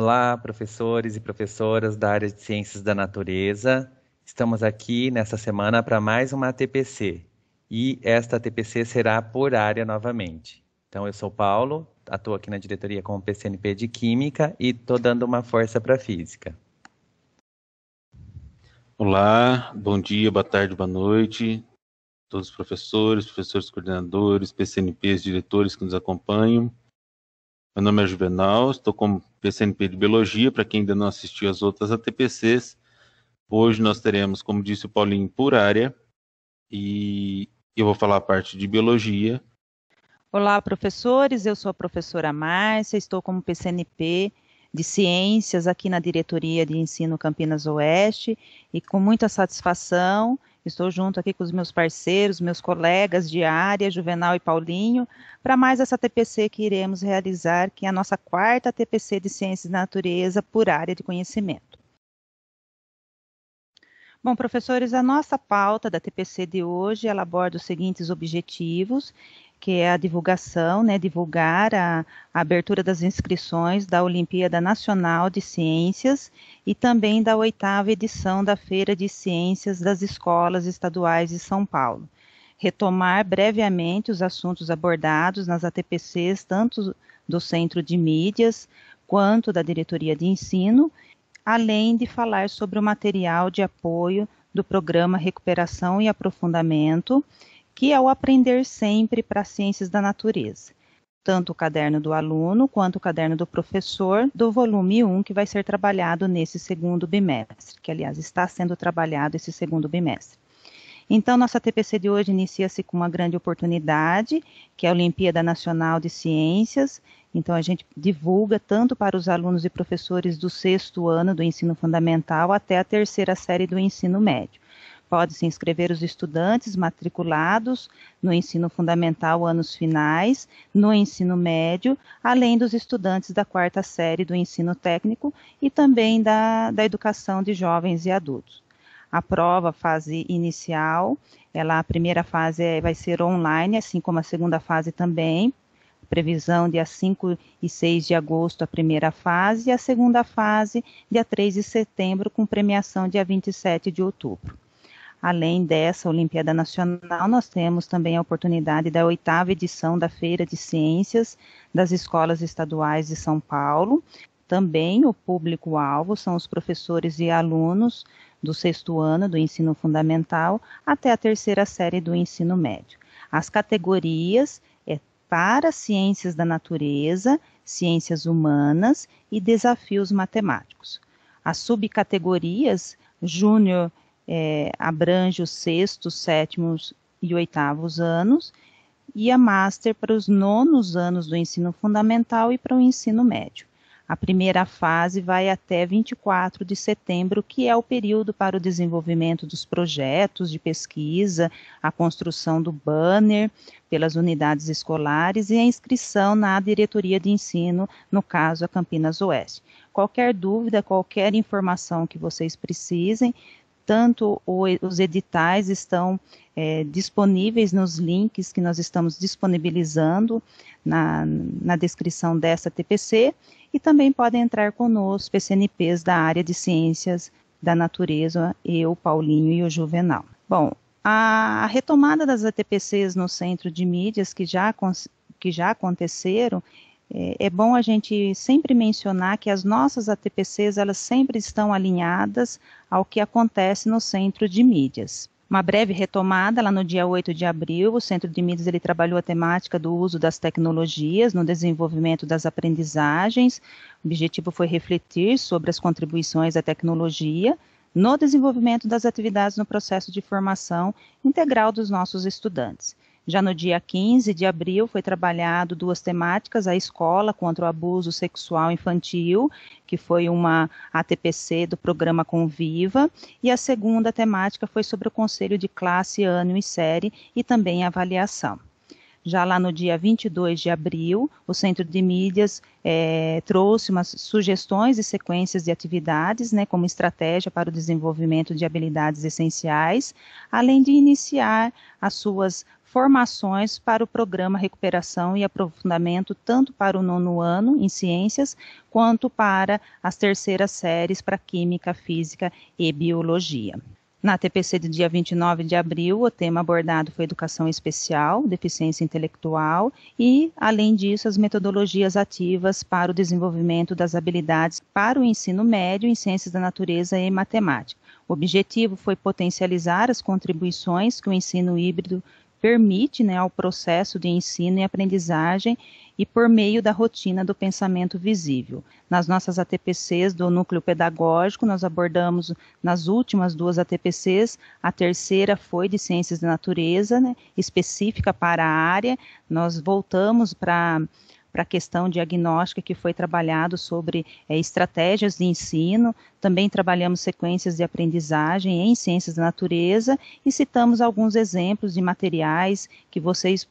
Olá, professores e professoras da área de Ciências da Natureza. Estamos aqui nesta semana para mais uma TPC e esta TPC será por área novamente. Então, eu sou Paulo, atuo aqui na diretoria como PCNP de Química e estou dando uma força para Física. Olá, bom dia, boa tarde, boa noite. Todos os professores, professores coordenadores, PCNPs, diretores que nos acompanham. Meu nome é Juvenal, estou como PCNP de Biologia, para quem ainda não assistiu as outras ATPCs. Hoje nós teremos, como disse o Paulinho, por área, e eu vou falar a parte de Biologia. Olá, professores, eu sou a professora Márcia, estou como PCNP de Ciências aqui na Diretoria de Ensino Campinas Oeste e com muita satisfação Estou junto aqui com os meus parceiros, meus colegas de área, Juvenal e Paulinho, para mais essa TPC que iremos realizar, que é a nossa quarta TPC de Ciências da Natureza por área de conhecimento. Bom, professores, a nossa pauta da TPC de hoje ela aborda os seguintes objetivos que é a divulgação, né, divulgar a, a, abertura das inscrições da Olimpíada Nacional de Ciências e também da oitava edição da Feira de Ciências das Escolas Estaduais de São Paulo. Retomar brevemente os assuntos abordados nas ATPCs, tanto do Centro de Mídias quanto da Diretoria de Ensino, além de falar sobre o material de apoio do Programa Recuperação e Aprofundamento que é o aprender sempre para ciências da natureza. Tanto o caderno do aluno quanto o caderno do professor, do volume 1, que vai ser trabalhado nesse segundo bimestre, que aliás está sendo trabalhado esse segundo bimestre. Então, nossa TPC de hoje inicia-se com uma grande oportunidade, que é a Olimpíada Nacional de Ciências. Então, a gente divulga tanto para os alunos e professores do sexto ano do ensino fundamental até a terceira série do ensino médio. Pode se inscrever os estudantes matriculados no ensino fundamental anos finais, no ensino médio, além dos estudantes da quarta série do ensino técnico e também da, da educação de jovens e adultos. A prova, fase inicial, ela, a primeira fase é, vai ser online, assim como a segunda fase também, previsão dia 5 e 6 de agosto a primeira fase e a segunda fase dia 3 de setembro com premiação dia 27 de outubro. Além dessa Olimpíada Nacional, nós temos também a oportunidade da oitava edição da Feira de Ciências das Escolas Estaduais de São Paulo. Também o público-alvo são os professores e alunos do sexto ano do ensino fundamental até a terceira série do ensino médio. As categorias é para ciências da natureza, ciências humanas e desafios matemáticos. As subcategorias júnior é, abrange os sextos, sétimos e oitavos anos, e a Master para os nonos anos do ensino fundamental e para o ensino médio. A primeira fase vai até 24 de setembro, que é o período para o desenvolvimento dos projetos de pesquisa, a construção do banner pelas unidades escolares e a inscrição na diretoria de ensino, no caso a Campinas Oeste. Qualquer dúvida, qualquer informação que vocês precisem, Portanto, o, os editais estão é, disponíveis nos links que nós estamos disponibilizando na, na descrição dessa TPC e também podem entrar conosco PCNPs da área de ciências da natureza, eu, Paulinho e o Juvenal. Bom, a retomada das ATPCs no centro de mídias que já, que já aconteceram, é, é bom a gente sempre mencionar que as nossas ATPCs elas sempre estão alinhadas ao que acontece no centro de mídias. Uma breve retomada, lá no dia 8 de abril, o Centro de Mídias ele trabalhou a temática do uso das tecnologias no desenvolvimento das aprendizagens. O objetivo foi refletir sobre as contribuições da tecnologia no desenvolvimento das atividades no processo de formação integral dos nossos estudantes. Já no dia 15 de abril foi trabalhado duas temáticas: a escola contra o abuso sexual infantil, que foi uma ATPC do programa Conviva, e a segunda temática foi sobre o conselho de classe, ano e série e também avaliação. Já lá no dia 22 de abril, o Centro de Mídias é, trouxe umas sugestões e sequências de atividades, né, como estratégia para o desenvolvimento de habilidades essenciais, além de iniciar as suas formações para o programa Recuperação e Aprofundamento, tanto para o nono ano em Ciências, quanto para as terceiras séries para Química, Física e Biologia. Na TPC do dia 29 de abril, o tema abordado foi educação especial, deficiência intelectual e, além disso, as metodologias ativas para o desenvolvimento das habilidades para o ensino médio em ciências da natureza e matemática. O objetivo foi potencializar as contribuições que o ensino híbrido permite né, ao processo de ensino e aprendizagem e por meio da rotina do pensamento visível. Nas nossas ATPCs do núcleo pedagógico, nós abordamos nas últimas duas ATPCs, a terceira foi de ciências da natureza, né, específica para a área, nós voltamos para para a questão diagnóstica que foi trabalhado sobre é, estratégias de ensino, também trabalhamos sequências de aprendizagem em ciências da natureza e citamos alguns exemplos de materiais que vocês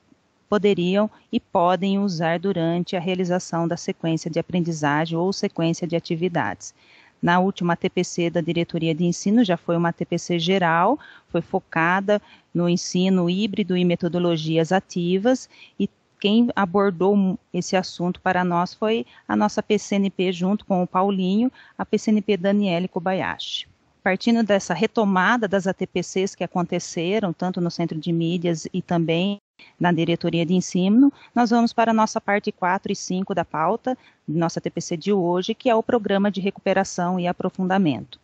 poderiam e podem usar durante a realização da sequência de aprendizagem ou sequência de atividades. Na última TPC da Diretoria de Ensino já foi uma TPC geral, foi focada no ensino híbrido e metodologias ativas e quem abordou esse assunto para nós foi a nossa PCNP junto com o Paulinho, a PCNP Daniele Kobayashi. Partindo dessa retomada das ATPCs que aconteceram, tanto no Centro de Mídias e também na diretoria de ensino, nós vamos para a nossa parte 4 e 5 da pauta, nossa TPC de hoje, que é o programa de recuperação e aprofundamento.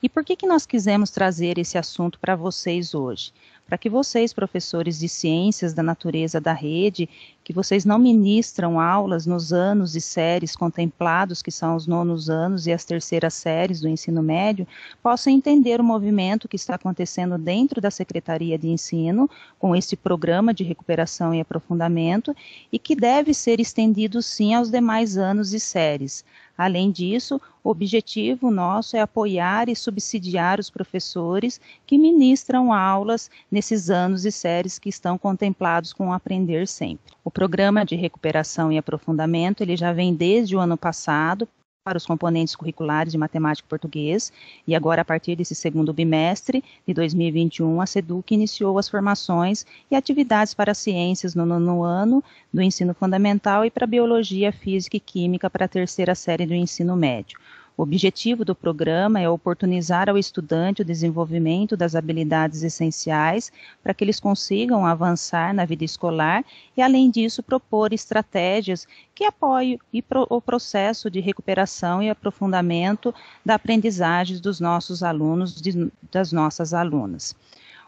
E por que, que nós quisemos trazer esse assunto para vocês hoje? para que vocês, professores de ciências da natureza da rede, que vocês não ministram aulas nos anos e séries contemplados, que são os nonos anos e as terceiras séries do ensino médio, possam entender o movimento que está acontecendo dentro da Secretaria de Ensino, com esse programa de recuperação e aprofundamento, e que deve ser estendido sim aos demais anos e séries. Além disso, o objetivo nosso é apoiar e subsidiar os professores que ministram aulas nesses anos e séries que estão contemplados com Aprender Sempre. O programa de recuperação e aprofundamento ele já vem desde o ano passado para os componentes curriculares de matemática e português, e agora, a partir desse segundo bimestre de 2021, a SEDUC iniciou as formações e atividades para ciências no nono ano do ensino fundamental e para biologia, física e química para a terceira série do ensino médio. O objetivo do programa é oportunizar ao estudante o desenvolvimento das habilidades essenciais para que eles consigam avançar na vida escolar e, além disso, propor estratégias que apoiem o processo de recuperação e aprofundamento da aprendizagem dos nossos alunos, das nossas alunas.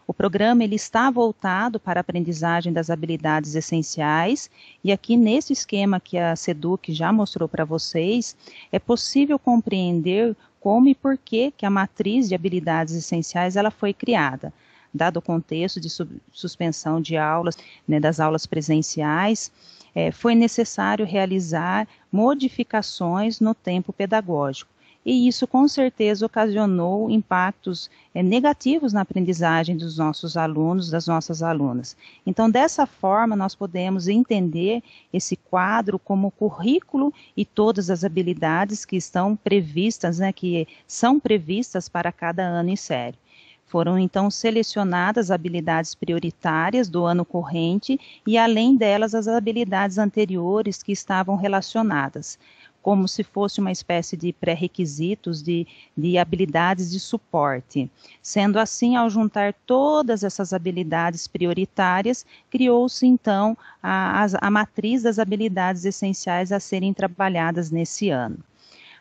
O programa ele está voltado para a aprendizagem das habilidades essenciais e aqui nesse esquema que a Seduc já mostrou para vocês, é possível compreender como e por que, que a matriz de habilidades essenciais ela foi criada dado o contexto de suspensão de aulas, né, das aulas presenciais, é, foi necessário realizar modificações no tempo pedagógico e isso com certeza ocasionou impactos é, negativos na aprendizagem dos nossos alunos, das nossas alunas. Então, dessa forma, nós podemos entender esse quadro como currículo e todas as habilidades que estão previstas, né, que são previstas para cada ano em série. Foram então selecionadas habilidades prioritárias do ano corrente e, além delas, as habilidades anteriores que estavam relacionadas como se fosse uma espécie de pré-requisitos, de, de habilidades de suporte. Sendo assim, ao juntar todas essas habilidades prioritárias, criou-se então a, a, a matriz das habilidades essenciais a serem trabalhadas nesse ano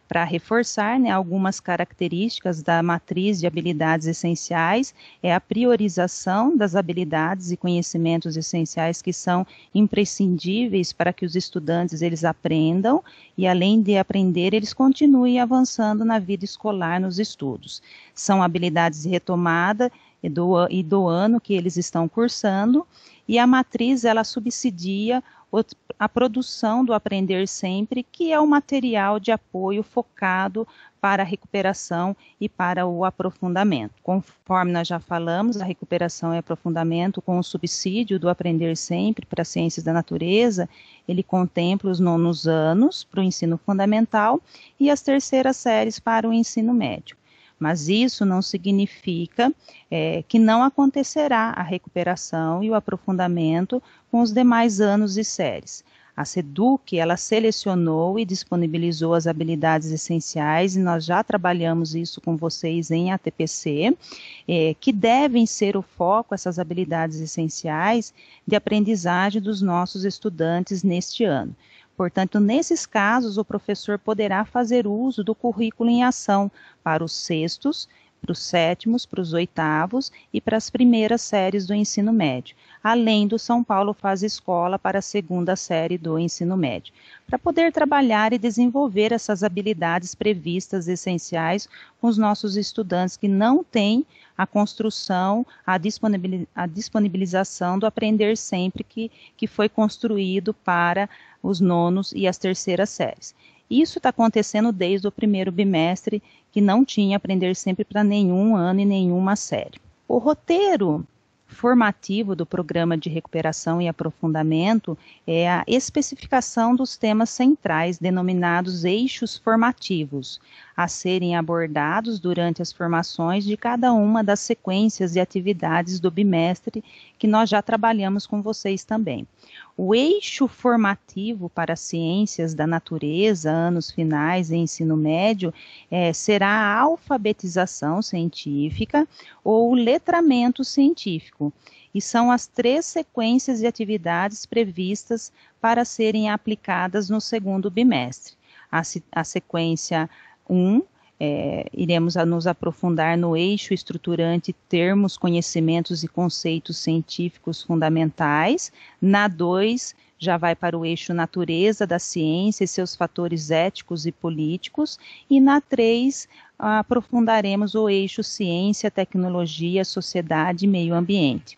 para reforçar né, algumas características da matriz de habilidades essenciais, é a priorização das habilidades e conhecimentos essenciais que são imprescindíveis para que os estudantes eles aprendam e além de aprender, eles continuem avançando na vida escolar nos estudos. São habilidades de retomada e do, e do ano que eles estão cursando e a matriz ela subsidia a produção do Aprender Sempre, que é o material de apoio focado para a recuperação e para o aprofundamento. Conforme nós já falamos, a recuperação e aprofundamento com o subsídio do Aprender Sempre para Ciências da Natureza, ele contempla os nonos anos para o ensino fundamental e as terceiras séries para o ensino médio. Mas isso não significa é, que não acontecerá a recuperação e o aprofundamento com os demais anos e séries. A SEDUC, ela selecionou e disponibilizou as habilidades essenciais, e nós já trabalhamos isso com vocês em ATPC, é, que devem ser o foco, essas habilidades essenciais, de aprendizagem dos nossos estudantes neste ano. Portanto, nesses casos, o professor poderá fazer uso do currículo em ação para os sextos, para os sétimos, para os oitavos e para as primeiras séries do ensino médio, além do São Paulo Faz Escola para a segunda série do ensino médio, para poder trabalhar e desenvolver essas habilidades previstas essenciais com os nossos estudantes que não têm a construção, a, disponibilização do aprender sempre que, que foi construído para os nonos e as terceiras séries. Isso está acontecendo desde o primeiro bimestre, que não tinha aprender sempre para nenhum ano e nenhuma série. O roteiro formativo do programa de recuperação e aprofundamento é a especificação dos temas centrais, denominados eixos formativos, a serem abordados durante as formações de cada uma das sequências e atividades do bimestre que nós já trabalhamos com vocês também o eixo formativo para ciências da natureza, anos finais e ensino médio, é, será a alfabetização científica ou letramento científico. E são as três sequências de atividades previstas para serem aplicadas no segundo bimestre. A, a sequência 1, um, é, iremos nos aprofundar no eixo estruturante termos, conhecimentos e conceitos científicos fundamentais. Na 2, já vai para o eixo natureza da ciência e seus fatores éticos e políticos. E na 3, aprofundaremos o eixo ciência, tecnologia, sociedade e meio ambiente.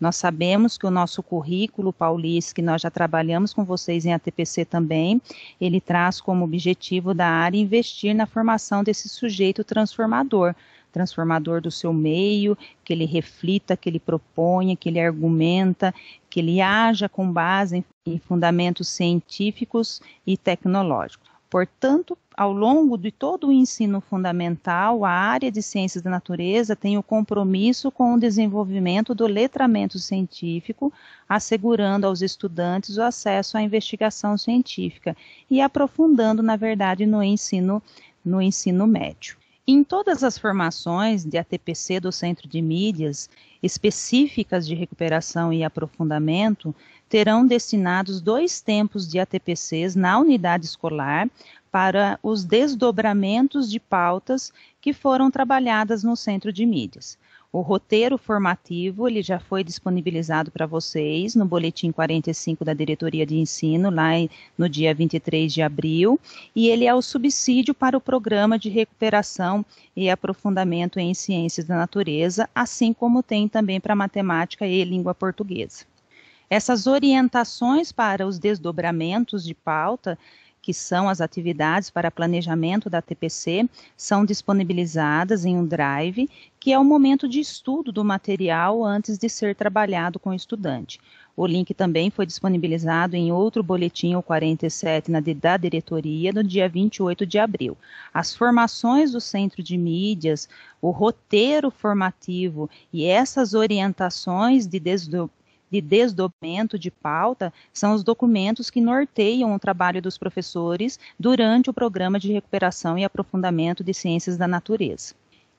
Nós sabemos que o nosso currículo paulista, que nós já trabalhamos com vocês em ATPC também, ele traz como objetivo da área investir na formação desse sujeito transformador, transformador do seu meio, que ele reflita, que ele proponha, que ele argumenta, que ele haja com base em fundamentos científicos e tecnológicos. Portanto, ao longo de todo o ensino fundamental, a área de ciências da natureza tem o compromisso com o desenvolvimento do letramento científico, assegurando aos estudantes o acesso à investigação científica e aprofundando, na verdade, no ensino, no ensino médio. Em todas as formações de ATPC do Centro de Mídias, específicas de recuperação e aprofundamento, terão destinados dois tempos de ATPCs na unidade escolar para os desdobramentos de pautas que foram trabalhadas no Centro de Mídias. O roteiro formativo ele já foi disponibilizado para vocês no boletim 45 da Diretoria de Ensino, lá no dia 23 de abril, e ele é o subsídio para o programa de recuperação e aprofundamento em ciências da natureza, assim como tem também para matemática e língua portuguesa. Essas orientações para os desdobramentos de pauta que são as atividades para planejamento da TPC, são disponibilizadas em um drive, que é o momento de estudo do material antes de ser trabalhado com o estudante. O link também foi disponibilizado em outro boletim, o 47, na, da diretoria, no dia 28 de abril. As formações do centro de mídias, o roteiro formativo e essas orientações de de desdobramento de pauta são os documentos que norteiam o trabalho dos professores durante o programa de recuperação e aprofundamento de ciências da natureza.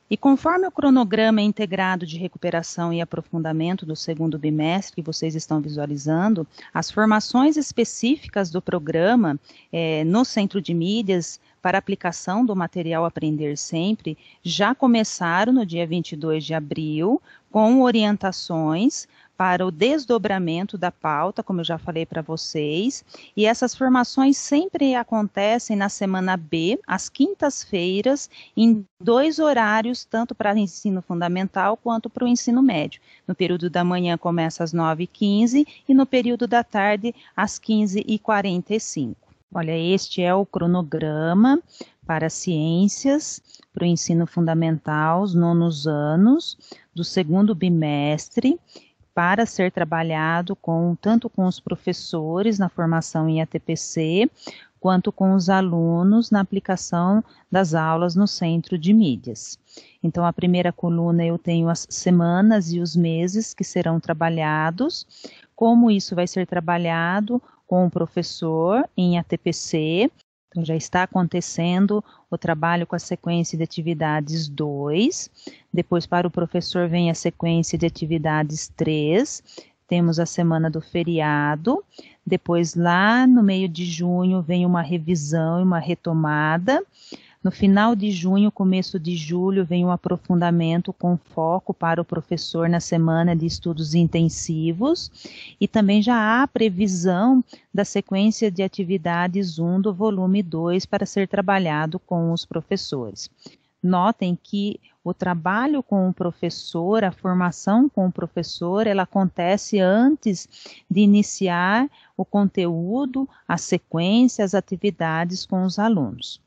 E conforme o cronograma integrado de recuperação e aprofundamento do segundo bimestre que vocês estão visualizando, as formações específicas do programa é, no Centro de Mídias para aplicação do material Aprender Sempre já começaram no dia 22 de abril com orientações para o desdobramento da pauta, como eu já falei para vocês, e essas formações sempre acontecem na semana B, às quintas-feiras, em dois horários, tanto para ensino fundamental quanto para o ensino médio. No período da manhã começa às 9h15 e no período da tarde às 15h45. Olha, este é o cronograma para ciências para o ensino fundamental, os nonos anos, do segundo bimestre, para ser trabalhado com tanto com os professores na formação em ATPC, quanto com os alunos na aplicação das aulas no centro de mídias. Então, a primeira coluna eu tenho as semanas e os meses que serão trabalhados, como isso vai ser trabalhado com o professor em ATPC, então, já está acontecendo o trabalho com a sequência de atividades 2. Depois, para o professor, vem a sequência de atividades 3. Temos a semana do feriado. Depois, lá no meio de junho, vem uma revisão e uma retomada. No final de junho, começo de julho, vem um aprofundamento com foco para o professor na semana de estudos intensivos e também já há a previsão da sequência de atividades 1 do volume 2 para ser trabalhado com os professores. Notem que o trabalho com o professor, a formação com o professor, ela acontece antes de iniciar o conteúdo, a sequência, as atividades com os alunos.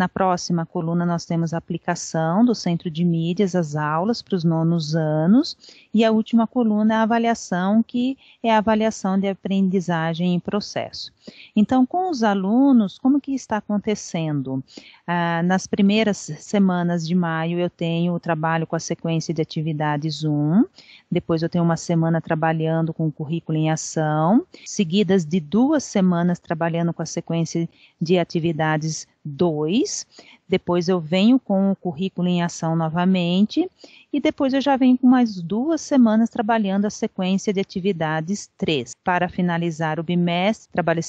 Na próxima coluna, nós temos a aplicação do centro de mídias as aulas para os nonos anos. E a última coluna, a avaliação, que é a avaliação de aprendizagem em processo. Então, com os alunos, como que está acontecendo? Ah, nas primeiras semanas de maio, eu tenho o trabalho com a sequência de atividades 1, depois eu tenho uma semana trabalhando com o currículo em ação, seguidas de duas semanas trabalhando com a sequência de atividades 2, place Depois eu venho com o currículo em ação novamente e depois eu já venho com mais duas semanas trabalhando a sequência de atividades 3. Para finalizar o bimestre, trabalhei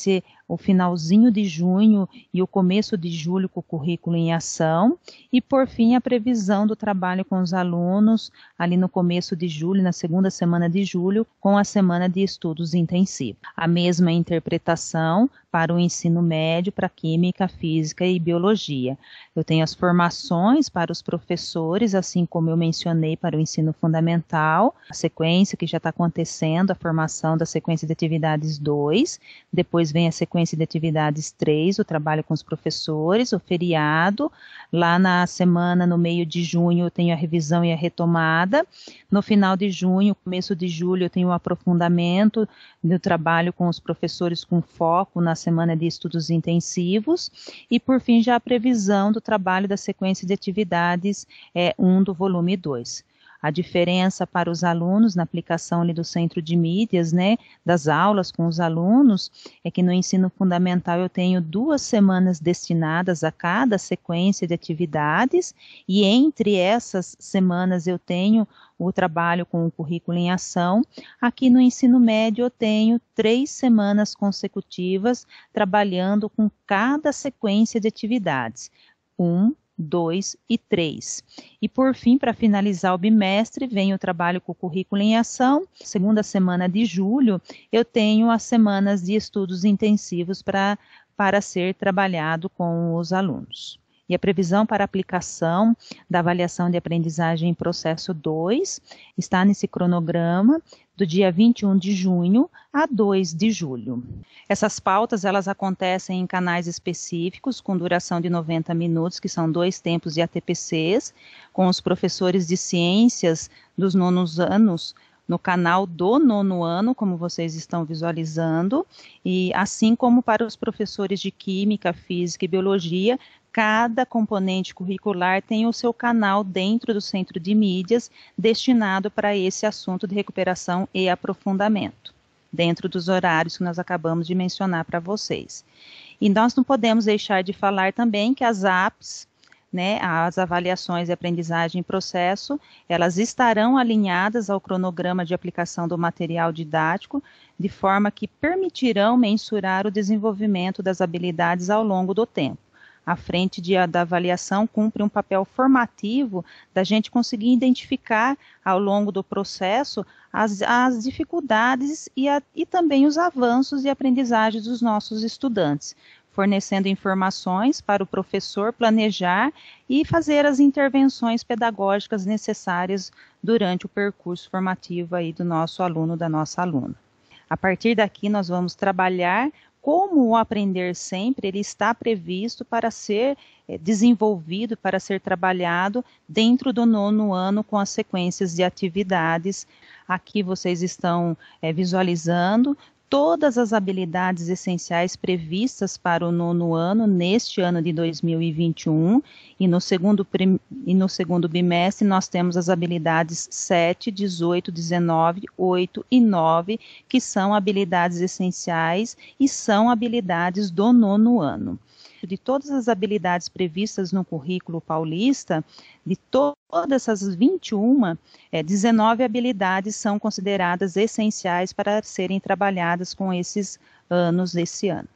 o finalzinho de junho e o começo de julho com o currículo em ação e por fim a previsão do trabalho com os alunos ali no começo de julho, na segunda semana de julho, com a semana de estudos intensivos. A mesma interpretação para o ensino médio para química, física e biologia. Eu tenho as formações para os professores, assim como eu mencionei para o ensino fundamental, a sequência que já está acontecendo, a formação da sequência de atividades 2, depois vem a sequência de atividades 3, o trabalho com os professores, o feriado, lá na semana, no meio de junho, eu tenho a revisão e a retomada, no final de junho, começo de julho, eu tenho o um aprofundamento do trabalho com os professores com foco na semana de estudos intensivos, e por fim já a previsão do trabalho da sequência de atividades é um do volume 2 a diferença para os alunos na aplicação ali do centro de mídias, né, das aulas com os alunos, é que no ensino fundamental eu tenho duas semanas destinadas a cada sequência de atividades, e entre essas semanas eu tenho o trabalho com o currículo em ação. Aqui no ensino médio eu tenho três semanas consecutivas trabalhando com cada sequência de atividades. 1, 2 e 3. E por fim, para finalizar o bimestre, vem o trabalho com o currículo em ação. Segunda semana de julho, eu tenho as semanas de estudos intensivos para para ser trabalhado com os alunos e a previsão para aplicação da avaliação de aprendizagem em processo 2 está nesse cronograma do dia 21 de junho a 2 de julho. Essas pautas elas acontecem em canais específicos com duração de 90 minutos, que são dois tempos de ATPCs, com os professores de ciências dos nonos anos no canal do nono ano, como vocês estão visualizando, e assim como para os professores de Química, Física e Biologia, cada componente curricular tem o seu canal dentro do centro de mídias destinado para esse assunto de recuperação e aprofundamento, dentro dos horários que nós acabamos de mencionar para vocês. E nós não podemos deixar de falar também que as apps, né, as avaliações de aprendizagem em processo, elas estarão alinhadas ao cronograma de aplicação do material didático, de forma que permitirão mensurar o desenvolvimento das habilidades ao longo do tempo. A frente de, da avaliação cumpre um papel formativo da gente conseguir identificar ao longo do processo as, as dificuldades e, a, e também os avanços e aprendizagens dos nossos estudantes fornecendo informações para o professor planejar e fazer as intervenções pedagógicas necessárias durante o percurso formativo aí do nosso aluno, da nossa aluna. A partir daqui, nós vamos trabalhar como o aprender sempre ele está previsto para ser eh, desenvolvido, para ser trabalhado dentro do nono ano com as sequências de atividades. Aqui vocês estão é, visualizando todas as habilidades essenciais previstas para o nono ano neste ano de 2021 e no segundo, e no segundo bimestre nós temos as habilidades 7, 18, 19, 8 e 9, que são habilidades essenciais e são habilidades do nono ano de todas as habilidades previstas no currículo paulista, de to todas essas 21, é, 19 habilidades são consideradas essenciais para serem trabalhadas com esses anos desse ano.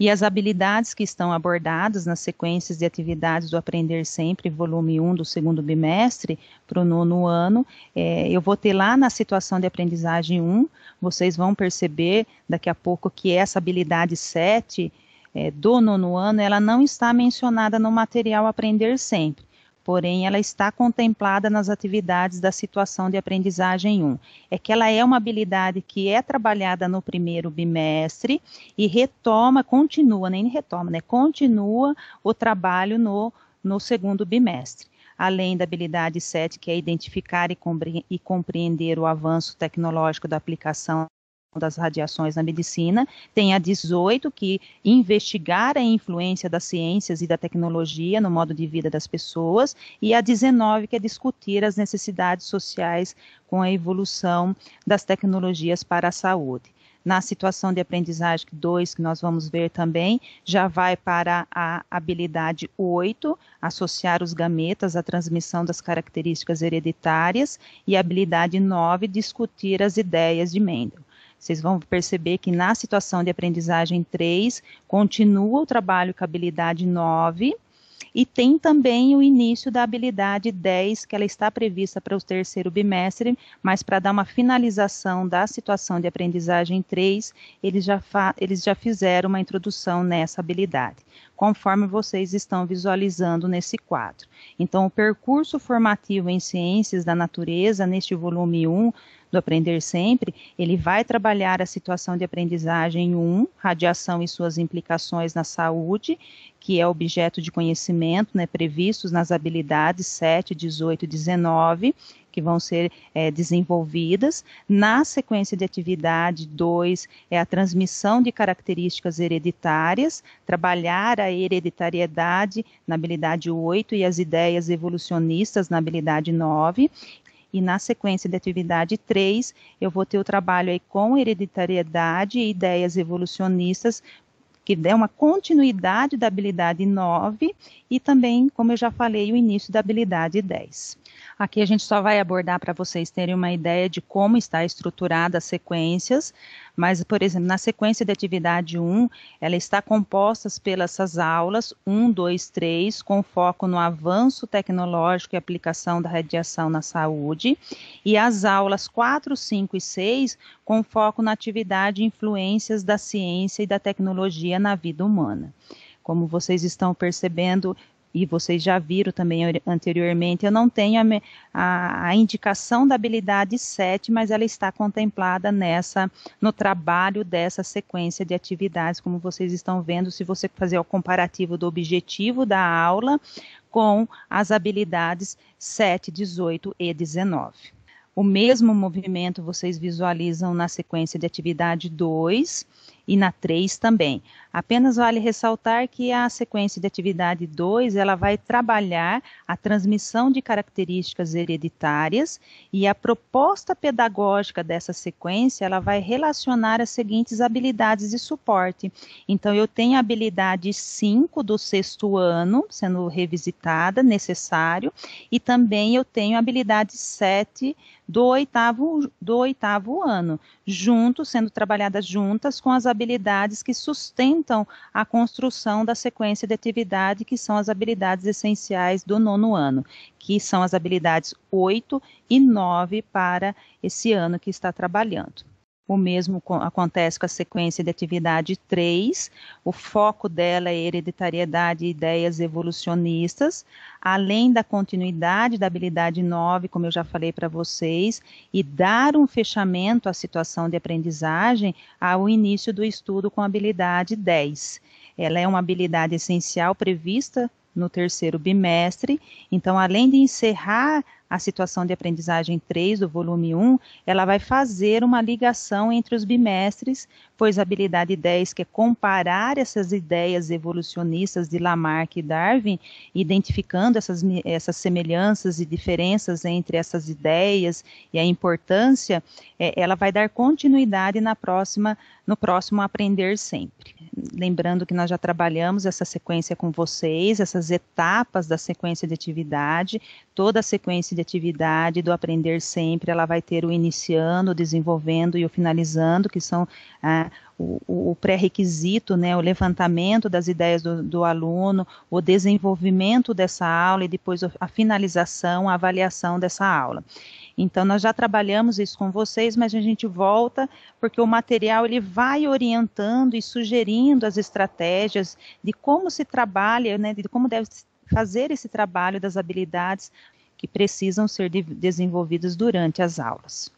E as habilidades que estão abordadas nas sequências de atividades do Aprender Sempre, volume 1 do segundo bimestre, para o nono ano, é, eu vou ter lá na situação de aprendizagem 1, vocês vão perceber daqui a pouco que essa habilidade 7 é, do nono ano, ela não está mencionada no material Aprender Sempre, porém ela está contemplada nas atividades da situação de aprendizagem 1. É que ela é uma habilidade que é trabalhada no primeiro bimestre e retoma, continua, nem retoma, né? Continua o trabalho no, no segundo bimestre além da habilidade 7, que é identificar e, compreender o avanço tecnológico da aplicação das radiações na medicina, tem a 18, que investigar a influência das ciências e da tecnologia no modo de vida das pessoas, e a 19, que é discutir as necessidades sociais com a evolução das tecnologias para a saúde. Na situação de aprendizagem 2, que nós vamos ver também, já vai para a habilidade 8, associar os gametas à transmissão das características hereditárias, e a habilidade 9, discutir as ideias de Mendel. Vocês vão perceber que na situação de aprendizagem 3, continua o trabalho com habilidade 9, e tem também o início da habilidade 10, que ela está prevista para o terceiro bimestre, mas para dar uma finalização da situação de aprendizagem 3, eles já, eles já fizeram uma introdução nessa habilidade, conforme vocês estão visualizando nesse quadro. Então, o percurso formativo em ciências da natureza, neste volume 1, do Aprender Sempre, ele vai trabalhar a situação de aprendizagem 1, radiação e suas implicações na saúde, que é objeto de conhecimento, né, previstos nas habilidades 7, 18 e 19, que vão ser é, desenvolvidas. Na sequência de atividade 2, é a transmissão de características hereditárias, trabalhar a hereditariedade na habilidade 8 e as ideias evolucionistas na habilidade 9. E na sequência de atividade 3, eu vou ter o trabalho aí com hereditariedade e ideias evolucionistas que é uma continuidade da habilidade 9 e também, como eu já falei, o início da habilidade 10. Aqui a gente só vai abordar para vocês terem uma ideia de como está estruturada as sequências, mas, por exemplo, na sequência de atividade 1, ela está composta pelas aulas 1, 2, 3, com foco no avanço tecnológico e aplicação da radiação na saúde, e as aulas 4, 5 e 6, com foco na atividade influências da ciência e da tecnologia na vida humana. Como vocês estão percebendo, e vocês já viram também anteriormente, eu não tenho a, a, a indicação da habilidade 7, mas ela está contemplada nessa, no trabalho dessa sequência de atividades, como vocês estão vendo, se você fazer o comparativo do objetivo da aula com as habilidades 7, 18 e 19. O mesmo movimento vocês visualizam na sequência de atividade 2 e na 3 também. Apenas vale ressaltar que a sequência de atividade 2 ela vai trabalhar a transmissão de características hereditárias e a proposta pedagógica dessa sequência ela vai relacionar as seguintes habilidades de suporte. Então, eu tenho a habilidade 5 do sexto ano sendo revisitada, necessário, e também eu tenho a habilidade 7 do oitavo, do oitavo ano, junto, sendo trabalhadas juntas com as habilidades que sustentam apresentam a construção da sequência de atividade, que são as habilidades essenciais do nono ano, que são as habilidades 8 e 9 para esse ano que está trabalhando. O mesmo acontece com a sequência de atividade 3, o foco dela é hereditariedade e ideias evolucionistas, além da continuidade da habilidade 9, como eu já falei para vocês, e dar um fechamento à situação de aprendizagem ao início do estudo com a habilidade 10. Ela é uma habilidade essencial prevista no terceiro bimestre. Então, além de encerrar a situação de aprendizagem 3 do volume 1, ela vai fazer uma ligação entre os bimestres, pois a habilidade 10, que é comparar essas ideias evolucionistas de Lamarck e Darwin, identificando essas, essas semelhanças e diferenças entre essas ideias e a importância, é, ela vai dar continuidade na próxima, no próximo Aprender Sempre. Lembrando que nós já trabalhamos essa sequência com vocês, essas etapas da sequência de atividade, toda a sequência de atividade do aprender sempre, ela vai ter o iniciando, o desenvolvendo e o finalizando, que são ah, o, o pré-requisito, né, o levantamento das ideias do, do, aluno, o desenvolvimento dessa aula e depois a finalização, a avaliação dessa aula. Então, nós já trabalhamos isso com vocês, mas a gente volta porque o material ele vai orientando e sugerindo as estratégias de como se trabalha, né, de como deve fazer esse trabalho das habilidades que precisam ser de desenvolvidas durante as aulas.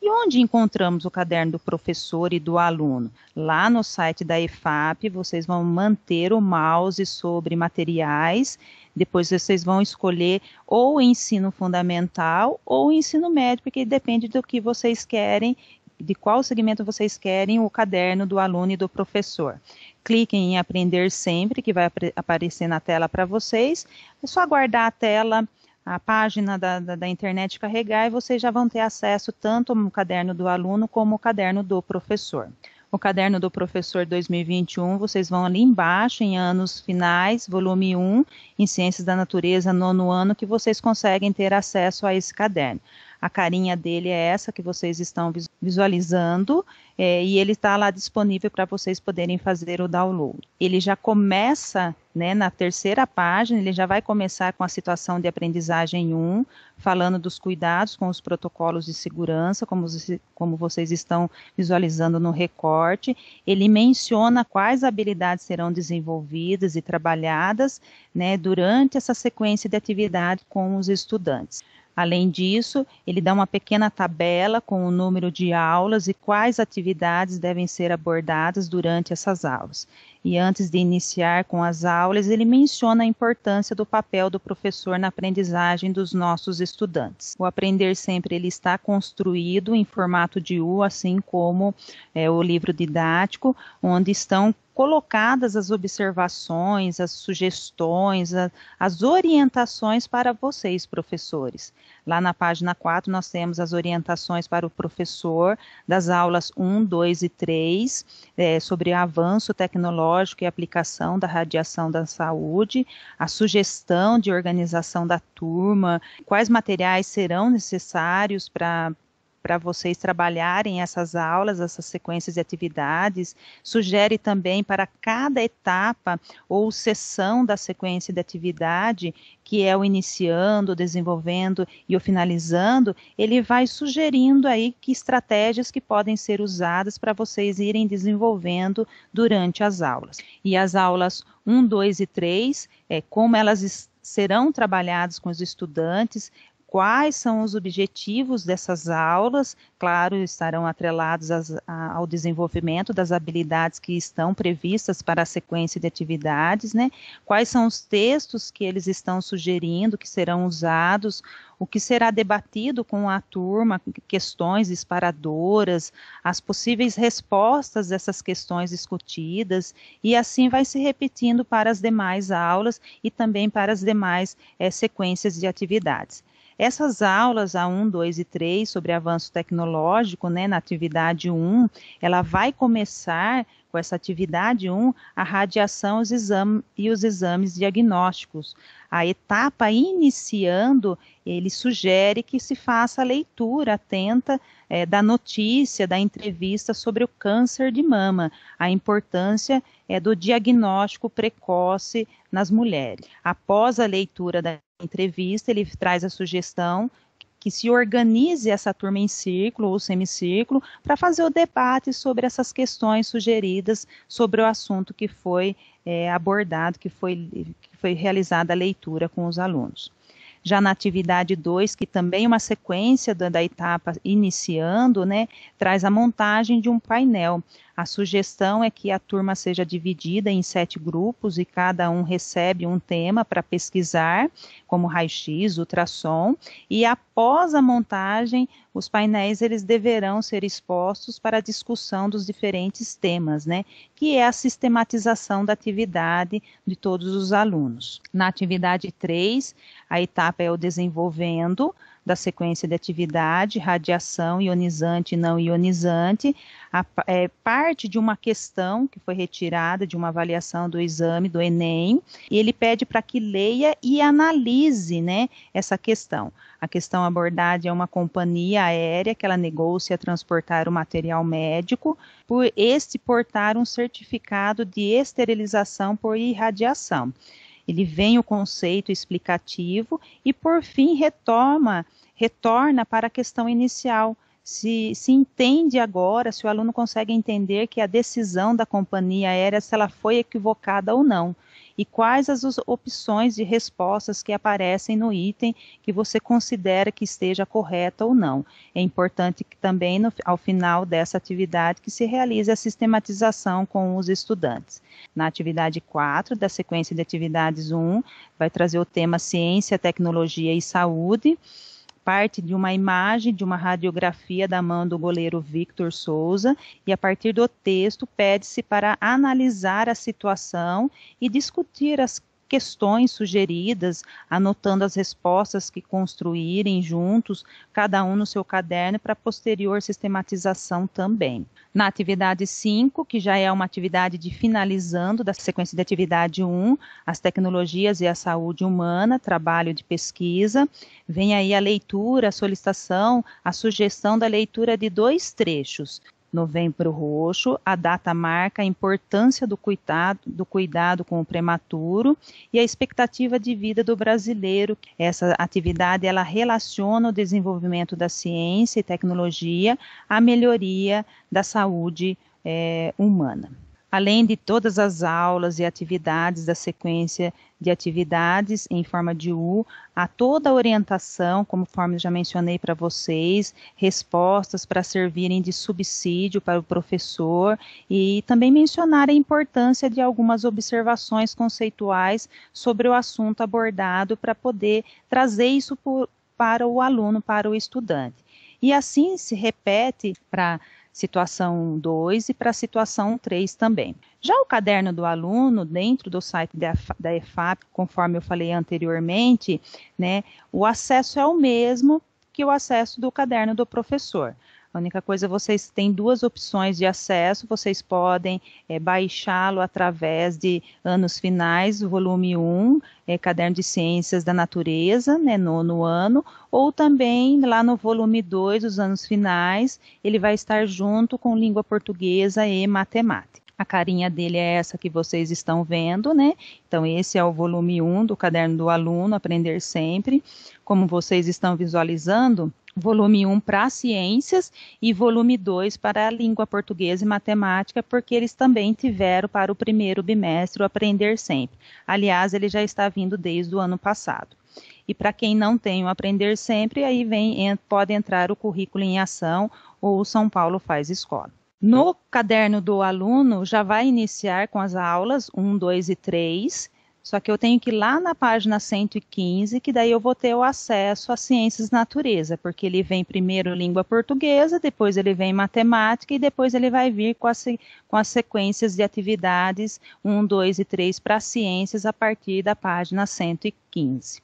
E onde encontramos o caderno do professor e do aluno? Lá no site da EFAP, vocês vão manter o mouse sobre materiais, depois vocês vão escolher ou ensino fundamental ou ensino médio, porque depende do que vocês querem, de qual segmento vocês querem o caderno do aluno e do professor. Cliquem em aprender sempre, que vai aparecer na tela para vocês. É só aguardar a tela a página da, da, da, internet carregar e vocês já vão ter acesso tanto ao caderno do aluno como ao caderno do professor. O caderno do professor 2021, vocês vão ali embaixo, em anos finais, volume 1, em Ciências da Natureza, nono ano, que vocês conseguem ter acesso a esse caderno. A carinha dele é essa que vocês estão visualizando é, e ele está lá disponível para vocês poderem fazer o download. Ele já começa né, na terceira página, ele já vai começar com a situação de aprendizagem 1, falando dos cuidados com os protocolos de segurança, como, como vocês estão visualizando no recorte. Ele menciona quais habilidades serão desenvolvidas e trabalhadas né, durante essa sequência de atividade com os estudantes. Além disso, ele dá uma pequena tabela com o número de aulas e quais atividades devem ser abordadas durante essas aulas. E antes de iniciar com as aulas, ele menciona a importância do papel do professor na aprendizagem dos nossos estudantes. O Aprender Sempre ele está construído em formato de U, assim como é, o livro didático, onde estão colocadas as observações, as sugestões, a, as orientações para vocês, professores. Lá na página 4, nós temos as orientações para o professor das aulas 1, 2 e 3, é, sobre avanço tecnológico e aplicação da radiação da saúde, a sugestão de organização da turma, quais materiais serão necessários para para vocês trabalharem essas aulas, essas sequências de atividades, sugere também para cada etapa ou sessão da sequência de atividade, que é o iniciando, o desenvolvendo e o finalizando, ele vai sugerindo aí que estratégias que podem ser usadas para vocês irem desenvolvendo durante as aulas. E as aulas 1, 2 e 3, é, como elas serão trabalhadas com os estudantes, quais são os objetivos dessas aulas, claro, estarão atrelados a, ao desenvolvimento das habilidades que estão previstas para a sequência de atividades, né? Quais são os textos que eles estão sugerindo que serão usados, o que será debatido com a turma, questões disparadoras, as possíveis respostas dessas questões discutidas, e assim vai se repetindo para as demais aulas e também para as demais é, sequências de atividades. Essas aulas A1, 2 e 3 sobre avanço tecnológico, né, na atividade 1, ela vai começar com essa atividade 1, a radiação os exame, e os exames diagnósticos. A etapa iniciando, ele sugere que se faça a leitura atenta é, da notícia, da entrevista sobre o câncer de mama, a importância é, do diagnóstico precoce nas mulheres. Após a leitura da entrevista, ele traz a sugestão que se organize essa turma em círculo ou semicírculo para fazer o debate sobre essas questões sugeridas sobre o assunto que foi é, abordado, que foi, que foi realizada a leitura com os alunos. Já na atividade 2, que também é uma sequência da, da etapa iniciando, né, traz a montagem de um painel, a sugestão é que a turma seja dividida em sete grupos e cada um recebe um tema para pesquisar, como raio-x, ultrassom, e após a montagem, os painéis eles deverão ser expostos para a discussão dos diferentes temas, né? Que é a sistematização da atividade de todos os alunos. Na atividade 3, a etapa é o desenvolvendo, da sequência de atividade, radiação ionizante e não ionizante, a, é, parte de uma questão que foi retirada de uma avaliação do exame do Enem, e ele pede para que leia e analise né, essa questão. A questão abordada é uma companhia aérea que ela negou-se a transportar o material médico por este portar um certificado de esterilização por irradiação. Ele vem o conceito explicativo e, por fim, retoma, retorna para a questão inicial. Se, se entende agora, se o aluno consegue entender que a decisão da companhia aérea, se ela foi equivocada ou não e quais as opções de respostas que aparecem no item que você considera que esteja correta ou não. É importante que também no, ao final dessa atividade que se realize a sistematização com os estudantes. Na atividade 4 da sequência de atividades 1, vai trazer o tema ciência, tecnologia e saúde parte de uma imagem, de uma radiografia da mão do goleiro Victor Souza, e a partir do texto pede-se para analisar a situação e discutir as questões sugeridas, anotando as respostas que construírem juntos, cada um no seu caderno, para posterior sistematização também. Na atividade 5, que já é uma atividade de finalizando da sequência de atividade 1, um, as tecnologias e a saúde humana, trabalho de pesquisa, vem aí a leitura, a solicitação, a sugestão da leitura de dois trechos. Novembro Roxo, a data marca a importância do cuidado, do cuidado com o prematuro e a expectativa de vida do brasileiro. Essa atividade ela relaciona o desenvolvimento da ciência e tecnologia à melhoria da saúde é, humana além de todas as aulas e atividades da sequência de atividades em forma de U, a toda a orientação, conforme já mencionei para vocês, respostas para servirem de subsídio para o professor e também mencionar a importância de algumas observações conceituais sobre o assunto abordado para poder trazer isso por, para o aluno, para o estudante. E assim se repete para situação 2 e para a situação 3 também. Já o caderno do aluno, dentro do site da, da EFAP, conforme eu falei anteriormente, né, o acesso é o mesmo que o acesso do caderno do professor. A única coisa, vocês têm duas opções de acesso, vocês podem é, baixá-lo através de anos finais, volume 1, é, eh, Caderno de Ciências da Natureza, né, nono ano, ou também lá no volume 2, os anos finais, ele vai estar junto com língua portuguesa e matemática. A carinha dele é essa que vocês estão vendo, né? Então, esse é o volume 1 do caderno do aluno, Aprender Sempre. Como vocês estão visualizando, volume 1 para ciências e volume 2 para língua portuguesa e matemática, porque eles também tiveram para o primeiro bimestre o Aprender Sempre. Aliás, ele já está vindo desde o ano passado. E para quem não tem o Aprender Sempre, aí vem pode entrar o currículo em ação ou o São Paulo faz escola. No caderno do aluno já vai iniciar com as aulas 1, 2 e 3 só que eu tenho que ir lá na página 115, que daí eu vou ter o acesso a ciências natureza, porque ele vem primeiro língua portuguesa, depois ele vem matemática e depois ele vai vir com as, com as sequências de atividades 1, 2 e 3 para ciências a partir da página 115.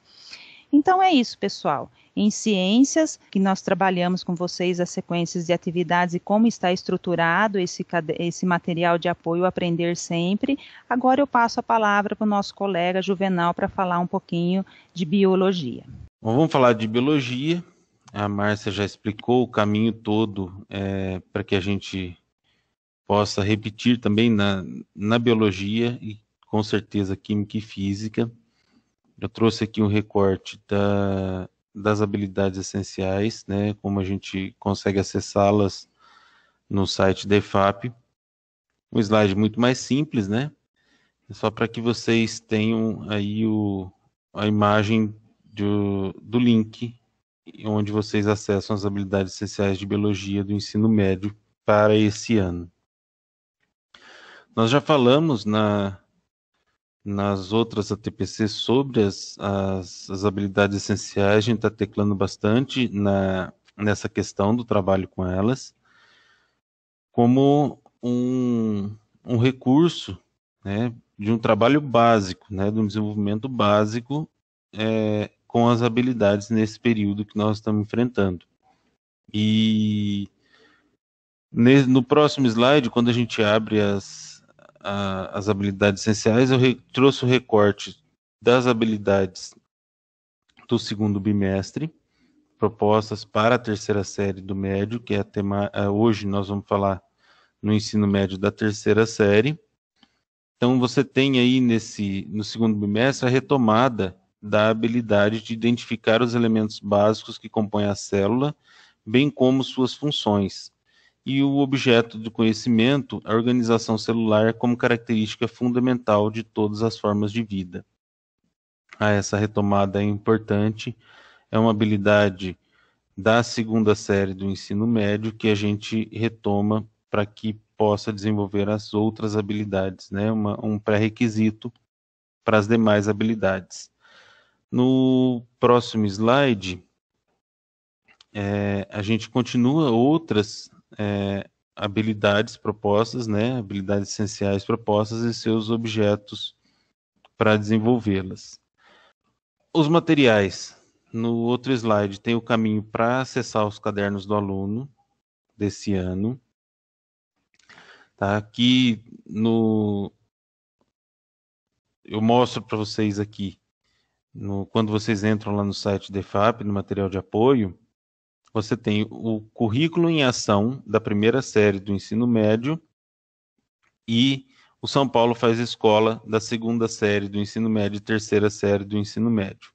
Então é isso, pessoal. Em ciências, que nós trabalhamos com vocês as sequências de atividades e como está estruturado esse, esse material de apoio Aprender Sempre. Agora eu passo a palavra para o nosso colega Juvenal para falar um pouquinho de biologia. Bom, vamos falar de biologia. A Márcia já explicou o caminho todo é, para que a gente possa repetir também na, na biologia e com certeza química e física eu trouxe aqui um recorte da, das habilidades essenciais, né? Como a gente consegue acessá-las no site da EFAP. Um slide muito mais simples, né? É só para que vocês tenham aí o, a imagem do, do link onde vocês acessam as habilidades essenciais de biologia do ensino médio para esse ano. Nós já falamos na, nas outras ATPC sobre as, as, as habilidades essenciais, a gente está teclando bastante na, nessa questão do trabalho com elas, como um, um recurso né, de um trabalho básico, né, de um desenvolvimento básico é, com as habilidades nesse período que nós estamos enfrentando. E no próximo slide, quando a gente abre as a, as habilidades essenciais, eu re, trouxe o recorte das habilidades do segundo bimestre, propostas para a terceira série do médio, que é a tema, é, hoje nós vamos falar no ensino médio da terceira série. Então você tem aí nesse no segundo bimestre a retomada da habilidade de identificar os elementos básicos que compõem a célula, bem como suas funções e o objeto do conhecimento, a organização celular, é como característica fundamental de todas as formas de vida. Ah, essa retomada é importante, é uma habilidade da segunda série do ensino médio que a gente retoma para que possa desenvolver as outras habilidades, né? Uma, um pré-requisito para as demais habilidades. No próximo slide, é, a gente continua outras é, habilidades propostas, né, habilidades essenciais propostas e seus objetos para desenvolvê-las. Os materiais. No outro slide tem o caminho para acessar os cadernos do aluno desse ano. Tá? Aqui no eu mostro para vocês aqui no, quando vocês entram lá no site Defap no material de apoio, você tem o currículo em ação da primeira série do ensino médio e o São Paulo faz escola da segunda série do ensino médio e terceira série do ensino médio.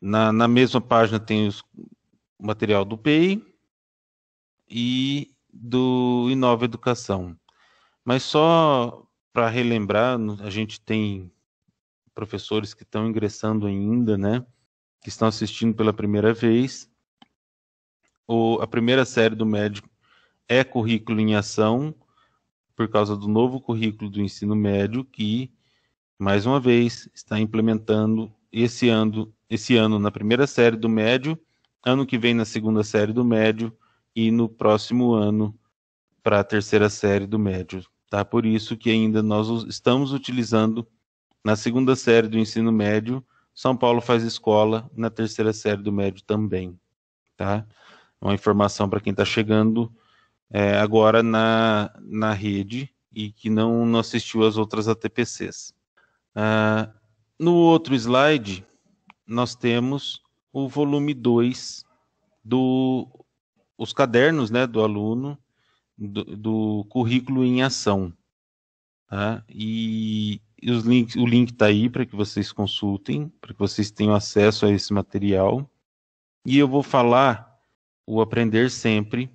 Na, na mesma página tem os, o material do PEI e do Inova Educação. Mas só para relembrar, a gente tem professores que estão ingressando ainda, né? que estão assistindo pela primeira vez. O, a primeira série do médico é Currículo em Ação, por causa do novo currículo do ensino médio, que, mais uma vez, está implementando esse ano, esse ano na primeira série do médio, ano que vem na segunda série do médio e no próximo ano para a terceira série do médio. Tá? Por isso que ainda nós estamos utilizando na segunda série do ensino médio são Paulo faz escola na terceira série do médio também, tá? Uma informação para quem está chegando é, agora na, na rede e que não, não assistiu às outras ATPCs. Ah, no outro slide, nós temos o volume 2 do os cadernos né, do aluno do, do currículo em ação. Tá? E os links, o link está aí para que vocês consultem, para que vocês tenham acesso a esse material. E eu vou falar o Aprender Sempre,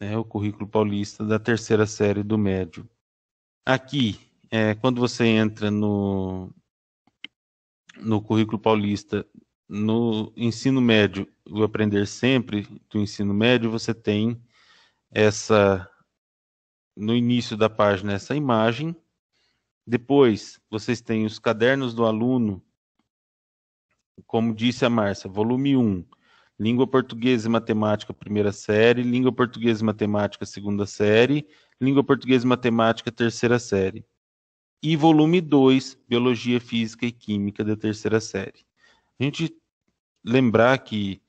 né, o currículo paulista da terceira série do médio. Aqui, é, quando você entra no, no currículo paulista, no ensino médio, o Aprender Sempre do ensino médio, você tem essa, no início da página, essa imagem depois, vocês têm os cadernos do aluno, como disse a Márcia, volume 1, Língua Portuguesa e Matemática, primeira série, Língua Portuguesa e Matemática, segunda série, Língua Portuguesa e Matemática, terceira série. E volume 2, Biologia, Física e Química, da terceira série. A gente lembrar que,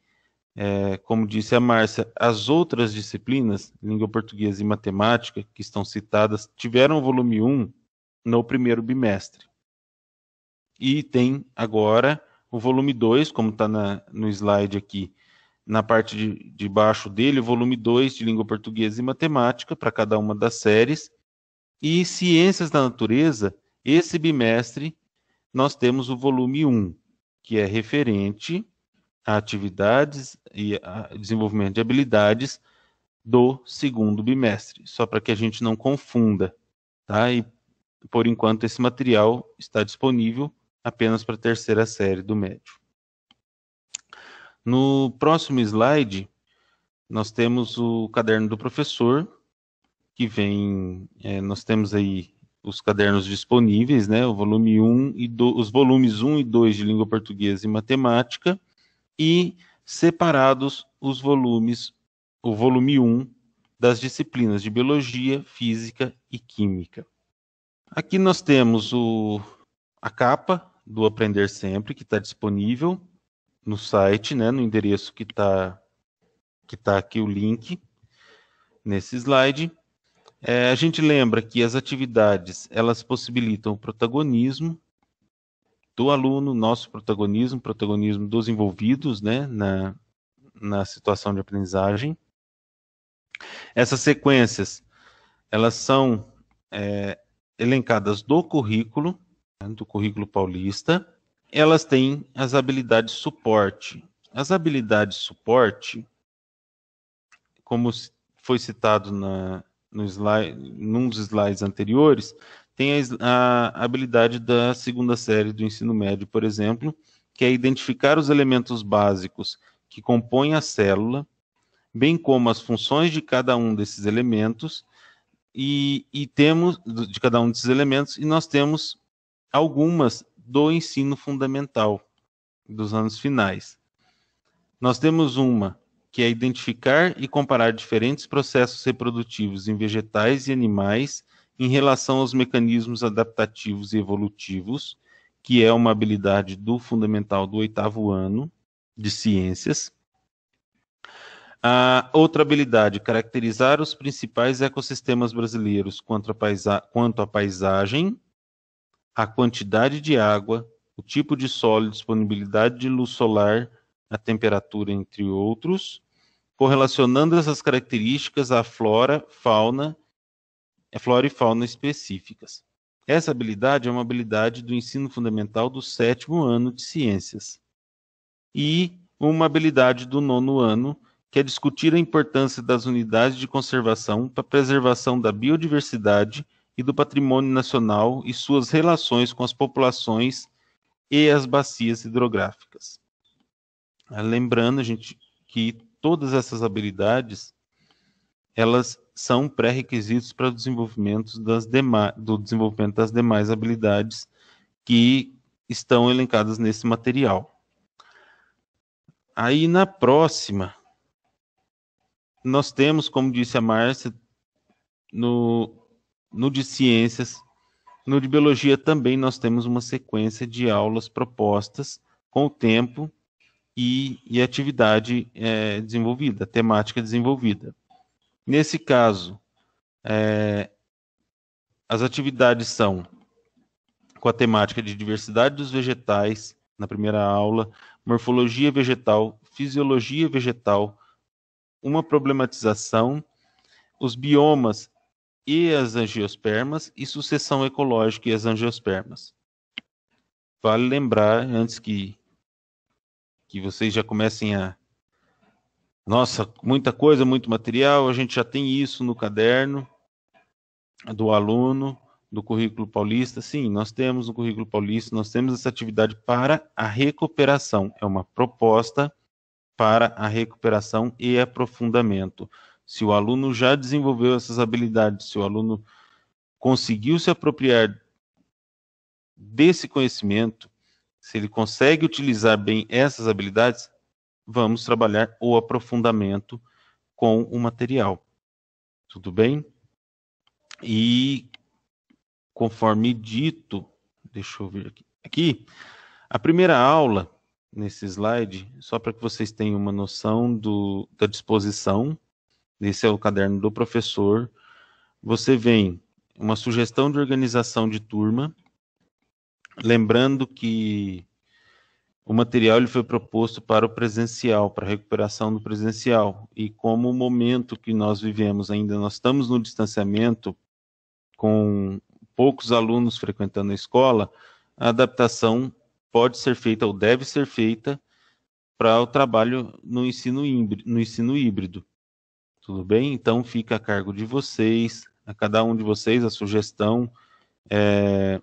é, como disse a Márcia, as outras disciplinas, língua portuguesa e matemática, que estão citadas, tiveram o volume 1 no primeiro bimestre. E tem agora o volume 2, como está no slide aqui, na parte de, de baixo dele, o volume 2 de língua portuguesa e matemática para cada uma das séries. E ciências da natureza, esse bimestre, nós temos o volume 1, um, que é referente a atividades e a desenvolvimento de habilidades do segundo bimestre, só para que a gente não confunda, tá? E por enquanto, esse material está disponível apenas para a terceira série do médio. No próximo slide, nós temos o caderno do professor, que vem, é, nós temos aí os cadernos disponíveis, né, o volume 1 e do, os volumes 1 e 2 de língua portuguesa e matemática, e separados os volumes, o volume 1 das disciplinas de biologia, física e química. Aqui nós temos o, a capa do Aprender Sempre, que está disponível no site, né, no endereço que está que tá aqui o link nesse slide. É, a gente lembra que as atividades elas possibilitam o protagonismo do aluno, nosso protagonismo, protagonismo dos envolvidos né, na, na situação de aprendizagem. Essas sequências elas são é, elencadas do currículo, né, do currículo paulista, elas têm as habilidades suporte. As habilidades suporte, como foi citado na, no slide, num dos slides anteriores, tem a, a habilidade da segunda série do ensino médio, por exemplo, que é identificar os elementos básicos que compõem a célula, bem como as funções de cada um desses elementos e, e temos de cada um desses elementos e nós temos algumas do ensino fundamental dos anos finais. Nós temos uma que é identificar e comparar diferentes processos reprodutivos em vegetais e animais em relação aos mecanismos adaptativos e evolutivos, que é uma habilidade do fundamental do oitavo ano de ciências. A outra habilidade, caracterizar os principais ecossistemas brasileiros quanto, à paisagem, a quantidade de água, o tipo de solo, disponibilidade de luz solar, a temperatura, entre outros, correlacionando essas características à flora, fauna, à flora e fauna específicas. Essa habilidade é uma habilidade do ensino fundamental do sétimo ano de ciências e uma habilidade do nono ano quer é discutir a importância das unidades de conservação para a preservação da biodiversidade e do patrimônio nacional e suas relações com as populações e as bacias hidrográficas. Ah, lembrando, gente, que todas essas habilidades elas são pré-requisitos para o desenvolvimento das demais, do desenvolvimento das demais habilidades que estão elencadas nesse material. Aí na próxima, nós temos, como disse a Márcia, no, no de ciências, no de biologia também nós temos uma sequência de aulas propostas com o tempo e, e atividade é, desenvolvida, temática desenvolvida. Nesse caso, é, as atividades são com a temática de diversidade dos vegetais, na primeira aula, morfologia vegetal, fisiologia vegetal, uma problematização, os biomas e as angiospermas e sucessão ecológica e as angiospermas. Vale lembrar, antes que, que vocês já comecem a. Nossa, muita coisa, muito material, a gente já tem isso no caderno do aluno, do currículo paulista. Sim, nós temos no currículo paulista, nós temos essa atividade para a recuperação. É uma proposta para a recuperação e aprofundamento. Se o aluno já desenvolveu essas habilidades, se o aluno conseguiu se apropriar desse conhecimento, se ele consegue utilizar bem essas habilidades, vamos trabalhar o aprofundamento com o material. Tudo bem? E conforme dito, deixa eu ver aqui. Aqui, a primeira aula nesse slide, só para que vocês tenham uma noção do, da disposição. Esse é o caderno do professor. Você vem uma sugestão de organização de turma. Lembrando que o material ele foi proposto para o presencial, para a recuperação do presencial. E como o momento que nós vivemos ainda, nós estamos no distanciamento, com poucos alunos frequentando a escola, a adaptação pode ser feita ou deve ser feita para o trabalho no ensino, híbrido, no ensino híbrido. Tudo bem? Então fica a cargo de vocês, a cada um de vocês, a sugestão é,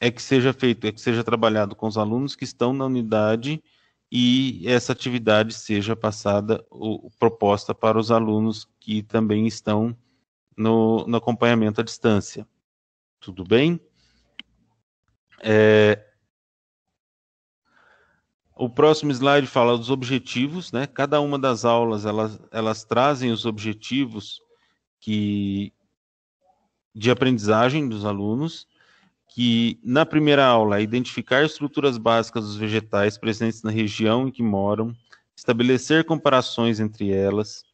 é que seja feito, é que seja trabalhado com os alunos que estão na unidade e essa atividade seja passada ou proposta para os alunos que também estão no, no acompanhamento à distância. Tudo bem? É, o próximo slide fala dos objetivos, né? Cada uma das aulas elas, elas trazem os objetivos que de aprendizagem dos alunos, que na primeira aula é identificar estruturas básicas dos vegetais presentes na região em que moram, estabelecer comparações entre elas,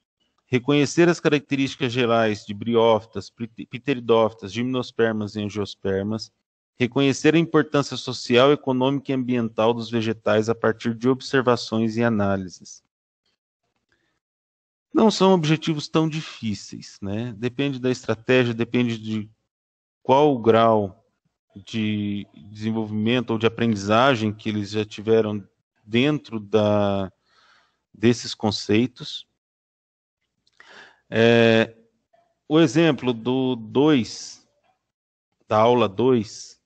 reconhecer as características gerais de briófitas, pteridófitas, gimnospermas e angiospermas, reconhecer a importância social, econômica e ambiental dos vegetais a partir de observações e análises. Não são objetivos tão difíceis, né? Depende da estratégia, depende de qual o grau de desenvolvimento ou de aprendizagem que eles já tiveram dentro da, desses conceitos. É, o exemplo do 2, da aula 2,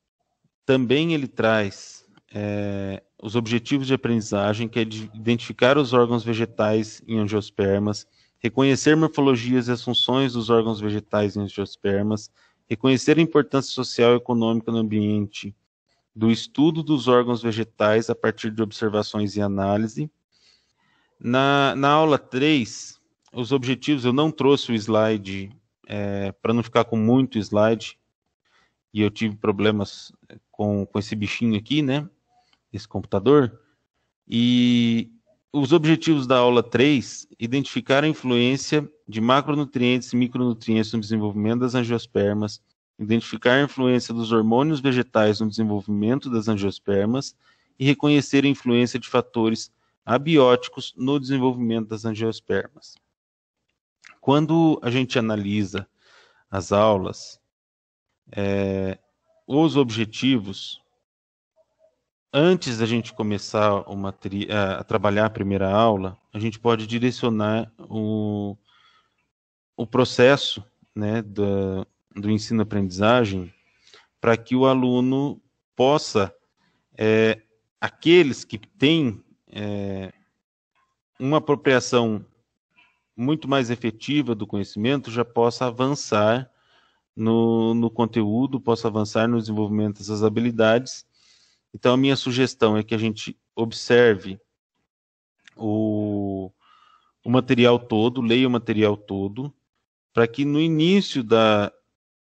também ele traz é, os objetivos de aprendizagem, que é de identificar os órgãos vegetais em angiospermas, reconhecer morfologias e as funções dos órgãos vegetais em angiospermas, reconhecer a importância social e econômica no ambiente do estudo dos órgãos vegetais a partir de observações e análise. Na, na aula 3, os objetivos, eu não trouxe o slide é, para não ficar com muito slide, e eu tive problemas eh, com, com esse bichinho aqui, né? Esse computador. E os objetivos da aula 3, identificar a influência de macronutrientes e micronutrientes no desenvolvimento das angiospermas, identificar a influência dos hormônios vegetais no desenvolvimento das angiospermas e reconhecer a influência de fatores abióticos no desenvolvimento das angiospermas. Quando a gente analisa as aulas, é, os objetivos antes da gente começar uma a trabalhar a primeira aula, a gente pode direcionar o, o processo né, do, do ensino-aprendizagem para que o aluno possa, é, aqueles que têm é, uma apropriação muito mais efetiva do conhecimento, já possa avançar no, no conteúdo, possa avançar no desenvolvimento dessas habilidades. Então, a minha sugestão é que a gente observe o, o material todo, leia o material todo, para que no início da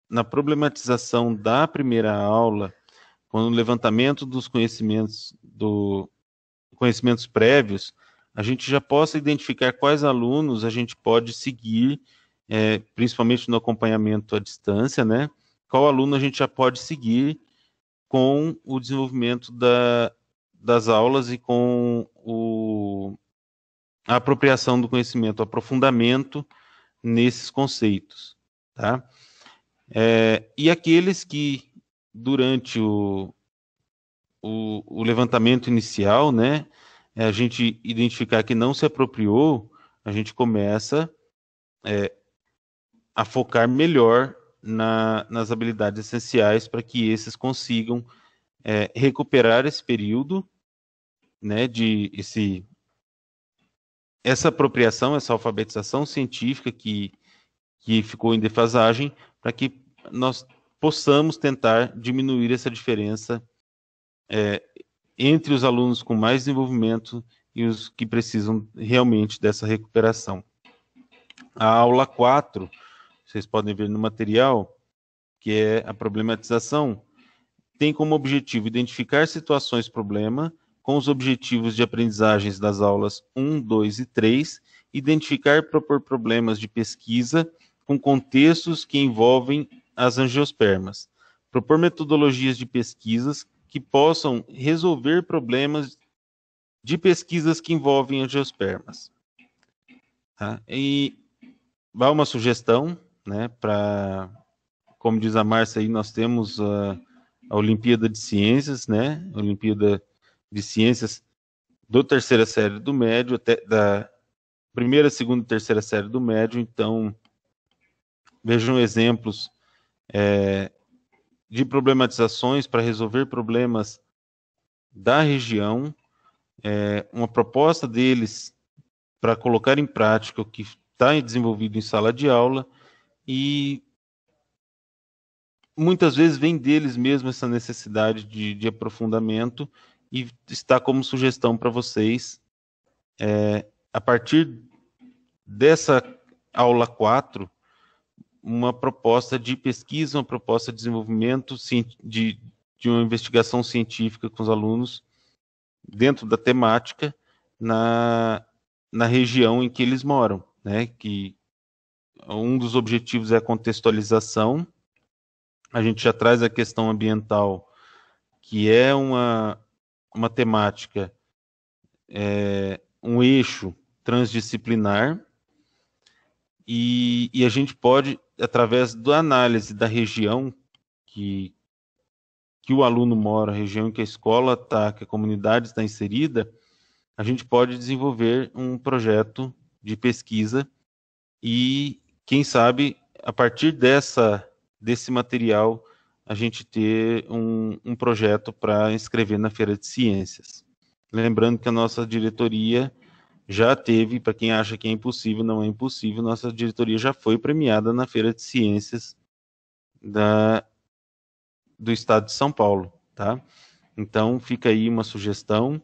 na problematização da primeira aula, com o levantamento dos conhecimentos do conhecimentos prévios, a gente já possa identificar quais alunos a gente pode seguir é, principalmente no acompanhamento à distância, né? Qual aluno a gente já pode seguir com o desenvolvimento da, das aulas e com o, a apropriação do conhecimento, aprofundamento nesses conceitos, tá? É, e aqueles que durante o, o, o, levantamento inicial, né, é, a gente identificar que não se apropriou, a gente começa é, a focar melhor na, nas habilidades essenciais para que esses consigam é, recuperar esse período, né, de esse essa apropriação, essa alfabetização científica que que ficou em defasagem, para que nós possamos tentar diminuir essa diferença é, entre os alunos com mais desenvolvimento e os que precisam realmente dessa recuperação. A aula 4 vocês podem ver no material, que é a problematização, tem como objetivo identificar situações problema com os objetivos de aprendizagens das aulas 1, 2 e 3, identificar e propor problemas de pesquisa com contextos que envolvem as angiospermas, propor metodologias de pesquisas que possam resolver problemas de pesquisas que envolvem angiospermas. Tá? E vai uma sugestão né? Para, como diz a Márcia aí, nós temos a, a, Olimpíada de Ciências, né? Olimpíada de Ciências do terceira série do médio até da primeira, segunda e terceira série do médio. Então, vejam exemplos é, de problematizações para resolver problemas da região. É, uma proposta deles para colocar em prática o que está desenvolvido em sala de aula e muitas vezes vem deles mesmo essa necessidade de, de aprofundamento e está como sugestão para vocês, é, a partir dessa aula 4, uma proposta de pesquisa, uma proposta de desenvolvimento de, de uma investigação científica com os alunos dentro da temática na, na região em que eles moram, né? que, um dos objetivos é a contextualização. A gente já traz a questão ambiental, que é uma, uma temática, é, um eixo transdisciplinar, e, e a gente pode, através da análise da região que, que o aluno mora, a região em que a escola está, que a comunidade está inserida, a gente pode desenvolver um projeto de pesquisa e quem sabe a partir dessa desse material a gente ter um, um projeto para inscrever na Feira de Ciências. Lembrando que a nossa diretoria já teve, para quem acha que é impossível, não é impossível, nossa diretoria já foi premiada na Feira de Ciências da, do Estado de São Paulo, tá? Então fica aí uma sugestão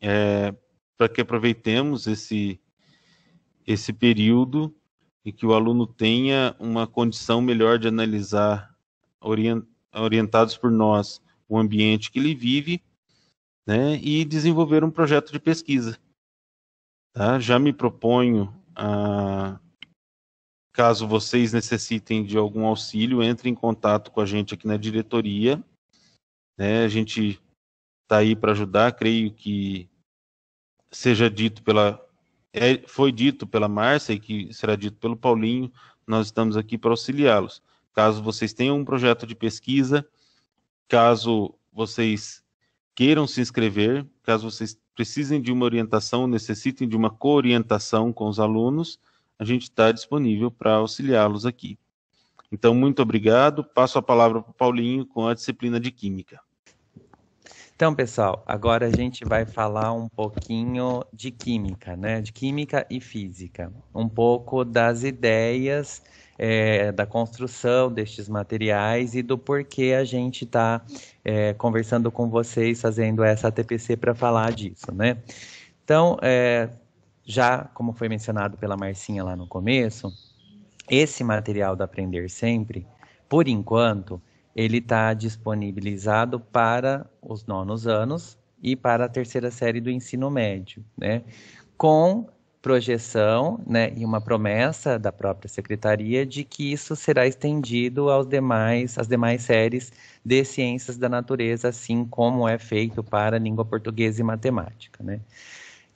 é, para que aproveitemos esse, esse período e que o aluno tenha uma condição melhor de analisar, orientados por nós, o ambiente que ele vive, né, e desenvolver um projeto de pesquisa. Tá? Já me proponho a caso vocês necessitem de algum auxílio, entre em contato com a gente aqui na diretoria. Né? A gente está aí para ajudar. Creio que seja dito pela é, foi dito pela Márcia e que será dito pelo Paulinho, nós estamos aqui para auxiliá-los. Caso vocês tenham um projeto de pesquisa, caso vocês queiram se inscrever, caso vocês precisem de uma orientação, necessitem de uma coorientação com os alunos, a gente está disponível para auxiliá-los aqui. Então, muito obrigado. Passo a palavra para o Paulinho com a disciplina de Química. Então, pessoal, agora a gente vai falar um pouquinho de química, né? De química e física. Um pouco das ideias é, da construção destes materiais e do porquê a gente está é, conversando com vocês, fazendo essa TPC para falar disso, né? Então, é, já como foi mencionado pela Marcinha lá no começo, esse material da Aprender Sempre, por enquanto, ele está disponibilizado para os nonos anos e para a terceira série do ensino médio, né? Com projeção né, e uma promessa da própria secretaria de que isso será estendido aos demais, às demais séries de ciências da natureza, assim como é feito para língua portuguesa e matemática. Né?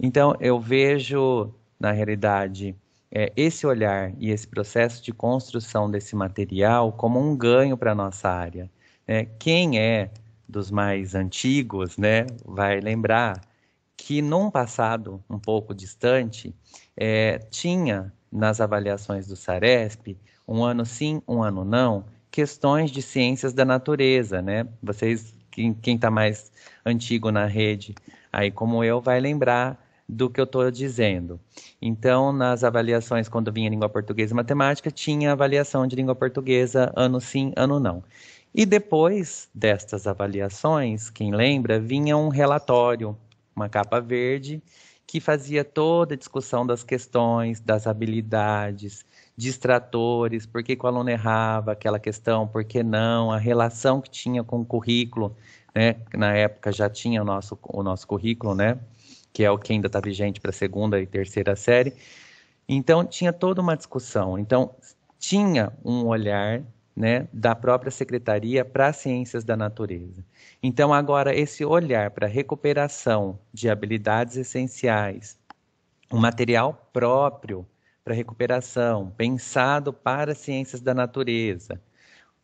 Então, eu vejo, na realidade, é, esse olhar e esse processo de construção desse material como um ganho para a nossa área. Né? Quem é dos mais antigos né, vai lembrar que num passado um pouco distante, é, tinha nas avaliações do SARESP, um ano sim, um ano não, questões de ciências da natureza, né? Vocês, quem está mais antigo na rede, aí como eu, vai lembrar do que eu estou dizendo. Então, nas avaliações, quando vinha língua portuguesa e matemática, tinha avaliação de língua portuguesa ano sim, ano não. E depois destas avaliações, quem lembra, vinha um relatório, uma capa verde, que fazia toda a discussão das questões, das habilidades, distratores, por que, que o aluno errava aquela questão, por que não, a relação que tinha com o currículo, né? Na época já tinha o nosso, o nosso currículo, né? que é o que ainda está vigente para a segunda e terceira série. Então, tinha toda uma discussão. Então, tinha um olhar né, da própria Secretaria para as Ciências da Natureza. Então, agora, esse olhar para recuperação de habilidades essenciais, um material próprio para recuperação, pensado para as ciências da natureza,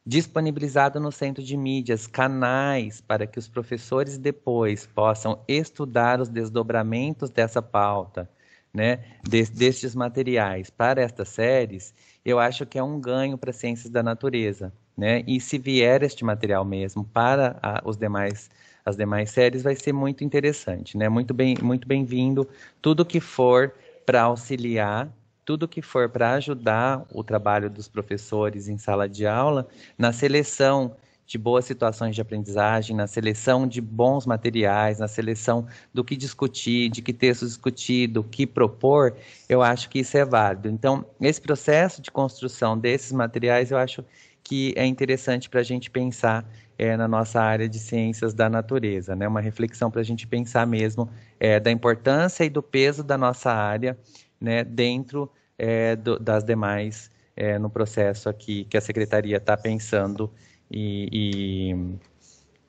disponibilizado no centro de mídias canais para que os professores depois possam estudar os desdobramentos dessa pauta, né, de, destes materiais para estas séries, eu acho que é um ganho para ciências da natureza, né? E se vier este material mesmo para a, os demais as demais séries vai ser muito interessante, né? Muito bem, muito bem-vindo tudo que for para auxiliar tudo que for para ajudar o trabalho dos professores em sala de aula na seleção de boas situações de aprendizagem, na seleção de bons materiais, na seleção do que discutir, de que texto discutir, do que propor, eu acho que isso é válido. Então, esse processo de construção desses materiais, eu acho que é interessante para a gente pensar é, na nossa área de ciências da natureza, né? Uma reflexão para a gente pensar mesmo é, da importância e do peso da nossa área né, dentro é, do, das demais é, no processo aqui que a secretaria está pensando e,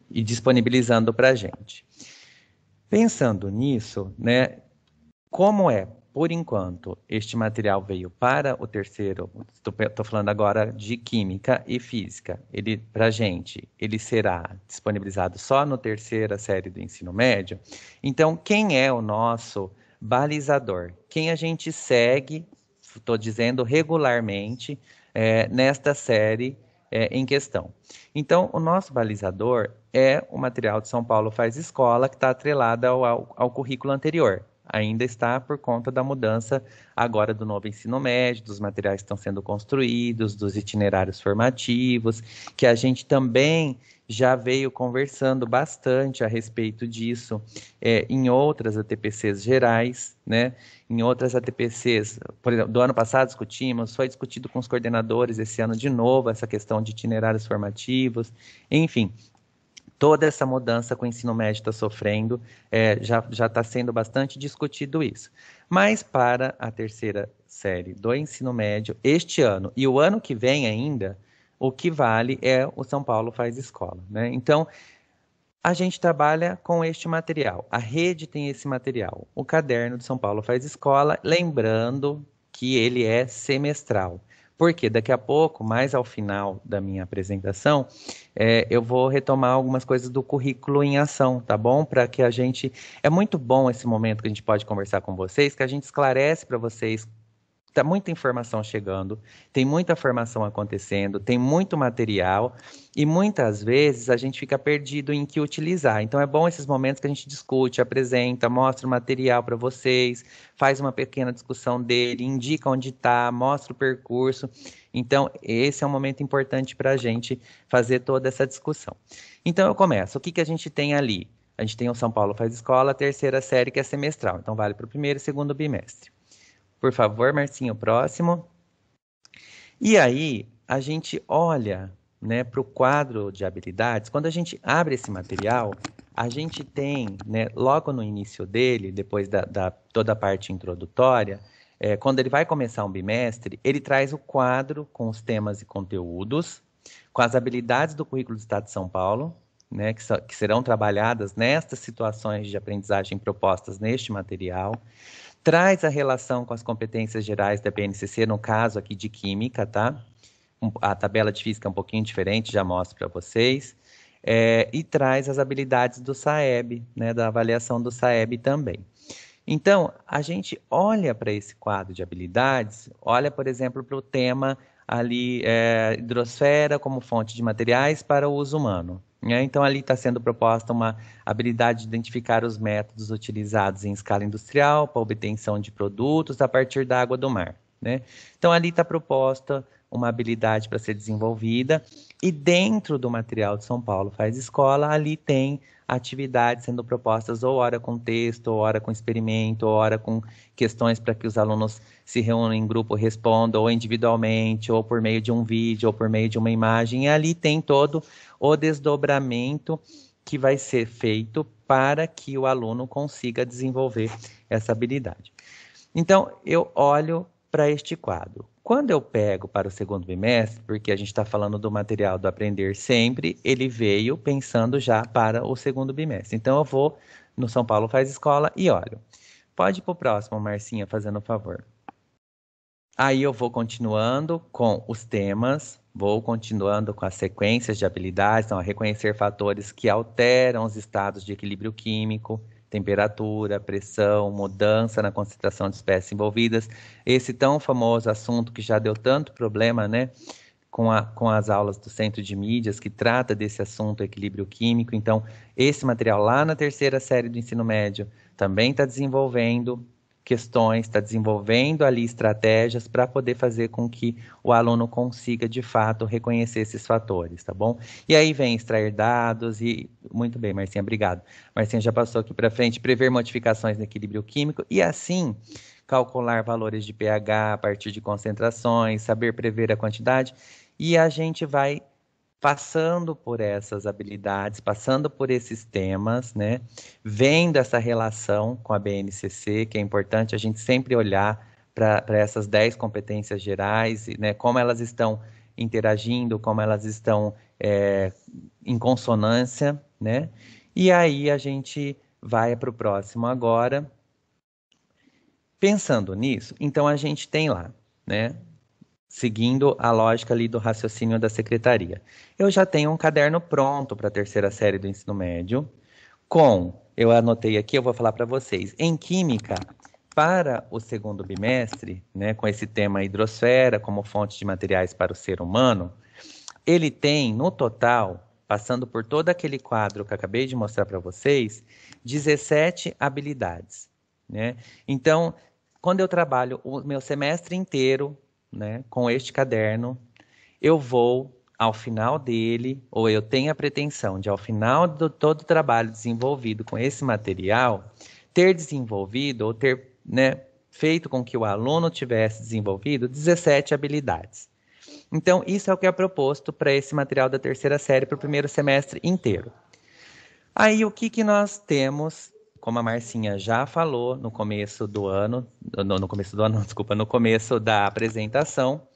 e, e disponibilizando para a gente. Pensando nisso, né, como é, por enquanto, este material veio para o terceiro, estou falando agora de química e física, ele para a gente, ele será disponibilizado só no terceira série do ensino médio. Então, quem é o nosso balizador, quem a gente segue, estou dizendo regularmente, é, nesta série é, em questão. Então, o nosso balizador é o material de São Paulo Faz Escola, que está atrelado ao, ao, ao, currículo anterior. Ainda está por conta da mudança agora do novo ensino médio, dos materiais que estão sendo construídos, dos itinerários formativos, que a gente também já veio conversando bastante a respeito disso é, em outras ATPCs gerais, né? Em outras ATPCs, por exemplo, do ano passado discutimos, foi discutido com os coordenadores esse ano de novo essa questão de itinerários formativos, enfim, toda essa mudança que o ensino médio está sofrendo, é, já está sendo bastante discutido isso. Mas para a terceira série do ensino médio, este ano e o ano que vem ainda, o que vale é o São Paulo faz escola. Né? Então, a gente trabalha com este material. A rede tem esse material. O caderno de São Paulo faz escola, lembrando que ele é semestral. Porque daqui a pouco, mais ao final da minha apresentação, é, eu vou retomar algumas coisas do currículo em ação, tá bom? Para que a gente. É muito bom esse momento que a gente pode conversar com vocês, que a gente esclarece para vocês tá muita informação chegando, tem muita formação acontecendo, tem muito material e muitas vezes a gente fica perdido em que utilizar. Então é bom esses momentos que a gente discute, apresenta, mostra o material para vocês, faz uma pequena discussão dele, indica onde está, mostra o percurso. Então esse é um momento importante para a gente fazer toda essa discussão. Então eu começo. O que, que a gente tem ali? A gente tem o São Paulo faz escola, a terceira série que é semestral, então vale para o primeiro e segundo bimestre. Por favor, Marcinho, próximo. E aí, a gente olha né, para o quadro de habilidades. Quando a gente abre esse material, a gente tem, né, logo no início dele, depois da, da toda a parte introdutória, é, quando ele vai começar um bimestre, ele traz o quadro com os temas e conteúdos, com as habilidades do currículo do Estado de São Paulo, né, que, so, que serão trabalhadas nestas situações de aprendizagem propostas neste material traz a relação com as competências gerais da BNCC, no caso aqui de Química, tá? A tabela de Física é um pouquinho diferente, já mostro para vocês. É, e traz as habilidades do SAEB, né, da avaliação do SAEB também. Então, a gente olha para esse quadro de habilidades, olha, por exemplo, para o tema ali, é, hidrosfera como fonte de materiais para o uso humano. Né? então, ali está sendo proposta uma habilidade de identificar os métodos utilizados em escala industrial para obtenção de produtos a partir da água do mar. Né? Então, ali está proposta uma habilidade para ser desenvolvida. E dentro do material de São Paulo Faz Escola, ali tem atividades sendo propostas, ou hora com texto, ou hora com experimento, ou hora com questões para que os alunos se reúnam em grupo, respondam, ou individualmente, ou por meio de um vídeo, ou por meio de uma imagem. E ali tem todo o desdobramento que vai ser feito para que o aluno consiga desenvolver essa habilidade. Então, eu olho para este quadro quando eu pego para o segundo bimestre, porque a gente está falando do material do Aprender Sempre, ele veio pensando já para o segundo bimestre. Então eu vou no São Paulo Faz Escola e olho. Pode ir para o próximo, Marcinha, fazendo o favor. Aí eu vou continuando com os temas, vou continuando com as sequências de habilidades, então, reconhecer fatores que alteram os estados de equilíbrio químico, temperatura, pressão, mudança na concentração de espécies envolvidas. Esse tão famoso assunto que já deu tanto problema, né? Com, a, com as aulas do Centro de Mídias, que trata desse assunto, equilíbrio químico. Então, esse material lá na terceira série do ensino médio também está desenvolvendo questões, está desenvolvendo ali estratégias para poder fazer com que o aluno consiga de fato reconhecer esses fatores, tá bom? E aí vem extrair dados e muito bem, Marcinha, obrigado. Marcinha já passou aqui para frente, prever modificações no equilíbrio químico e assim calcular valores de pH a partir de concentrações, saber prever a quantidade e a gente vai passando por essas habilidades, passando por esses temas, né? Vendo essa relação com a BNCC, que é importante a gente sempre olhar para essas 10 competências gerais, né? Como elas estão interagindo, como elas estão é, em consonância, né? E aí a gente vai para o próximo agora. Pensando nisso, então a gente tem lá, né? seguindo a lógica ali do raciocínio da secretaria. Eu já tenho um caderno pronto para a terceira série do ensino médio, com, eu anotei aqui, eu vou falar para vocês, em química, para o segundo bimestre, né, com esse tema hidrosfera como fonte de materiais para o ser humano, ele tem, no total, passando por todo aquele quadro que eu acabei de mostrar para vocês, 17 habilidades. Né? Então, quando eu trabalho o meu semestre inteiro né, com este caderno, eu vou ao final dele, ou eu tenho a pretensão de, ao final de todo o trabalho desenvolvido com esse material, ter desenvolvido ou ter né, feito com que o aluno tivesse desenvolvido 17 habilidades. Então, isso é o que é proposto para esse material da terceira série para o primeiro semestre inteiro. Aí, o que, que nós temos como a Marcinha já falou no começo do ano, no, no começo do ano, desculpa, no começo da apresentação,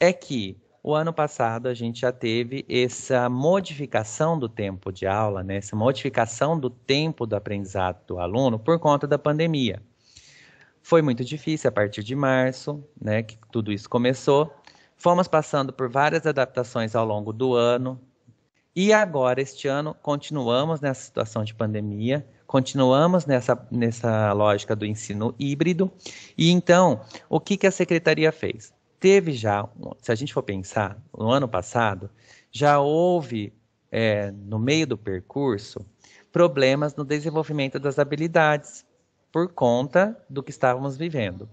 é que o ano passado a gente já teve essa modificação do tempo de aula, né? essa modificação do tempo do aprendizado do aluno por conta da pandemia. Foi muito difícil a partir de março, né, que tudo isso começou. Fomos passando por várias adaptações ao longo do ano. E agora, este ano, continuamos nessa situação de pandemia, Continuamos nessa, nessa lógica do ensino híbrido. E então, o que, que a secretaria fez? Teve já, se a gente for pensar, no ano passado, já houve, é, no meio do percurso, problemas no desenvolvimento das habilidades, por conta do que estávamos vivendo.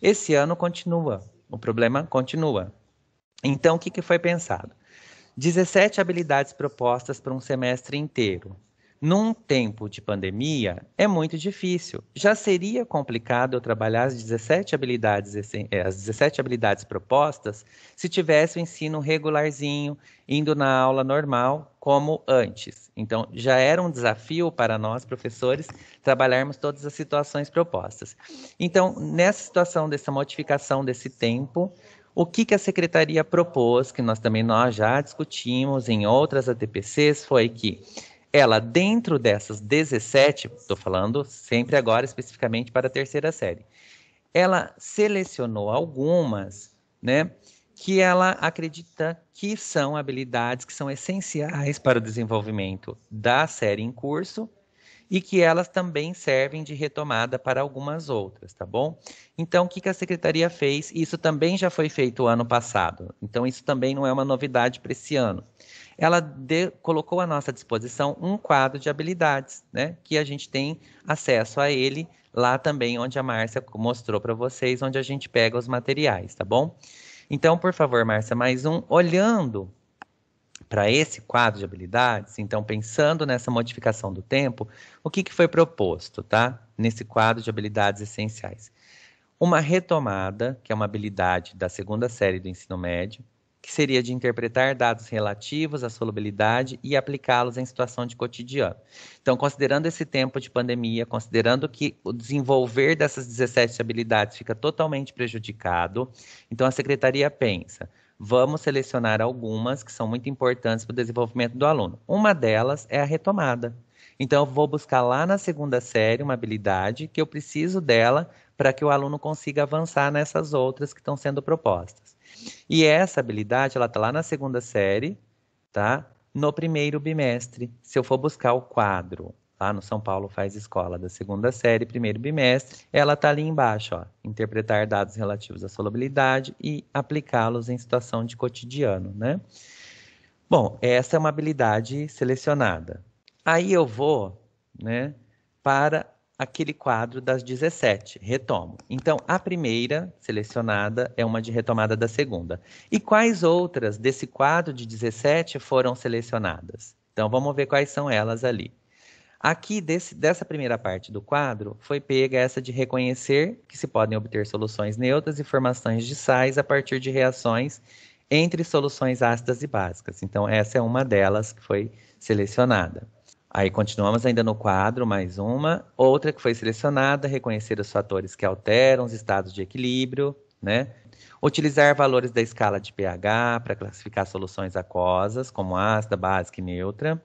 Esse ano continua, o problema continua. Então, o que, que foi pensado? 17 habilidades propostas para um semestre inteiro. Num tempo de pandemia, é muito difícil. Já seria complicado eu trabalhar as 17 habilidades, assim, é, as 17 habilidades propostas se tivesse o ensino regularzinho, indo na aula normal, como antes. Então, já era um desafio para nós, professores, trabalharmos todas as situações propostas. Então, nessa situação dessa modificação desse tempo, o que, que a secretaria propôs, que nós também nós já discutimos em outras ATPCs, foi que ela, dentro dessas 17, estou falando sempre agora especificamente para a terceira série, ela selecionou algumas, né, que ela acredita que são habilidades que são essenciais para o desenvolvimento da série em curso e que elas também servem de retomada para algumas outras, tá bom? Então, o que, que a secretaria fez? Isso também já foi feito ano passado, então isso também não é uma novidade para esse ano ela de, colocou à nossa disposição um quadro de habilidades, né? Que a gente tem acesso a ele lá também, onde a Márcia mostrou para vocês, onde a gente pega os materiais, tá bom? Então, por favor, Márcia, mais um. Olhando para esse quadro de habilidades, então pensando nessa modificação do tempo, o que, que foi proposto, tá? Nesse quadro de habilidades essenciais. Uma retomada, que é uma habilidade da segunda série do ensino médio, que seria de interpretar dados relativos à solubilidade e aplicá-los em situação de cotidiano. Então, considerando esse tempo de pandemia, considerando que o desenvolver dessas 17 habilidades fica totalmente prejudicado, então a secretaria pensa, vamos selecionar algumas que são muito importantes para o desenvolvimento do aluno. Uma delas é a retomada. Então, eu vou buscar lá na segunda série uma habilidade que eu preciso dela para que o aluno consiga avançar nessas outras que estão sendo propostas. E essa habilidade, ela tá lá na segunda série, tá? No primeiro bimestre, se eu for buscar o quadro, lá tá? no São Paulo faz escola da segunda série, primeiro bimestre, ela tá ali embaixo, ó, interpretar dados relativos à solubilidade e aplicá-los em situação de cotidiano, né? Bom, essa é uma habilidade selecionada. Aí eu vou, né, para aquele quadro das 17. Retomo. Então, a primeira selecionada é uma de retomada da segunda. E quais outras desse quadro de 17 foram selecionadas? Então, vamos ver quais são elas ali. Aqui, desse, dessa primeira parte do quadro, foi pega essa de reconhecer que se podem obter soluções neutras e formações de sais a partir de reações entre soluções ácidas e básicas. Então, essa é uma delas que foi selecionada. Aí continuamos ainda no quadro, mais uma. Outra que foi selecionada, reconhecer os fatores que alteram os estados de equilíbrio, né? Utilizar valores da escala de pH para classificar soluções aquosas, como ácida, básica e neutra.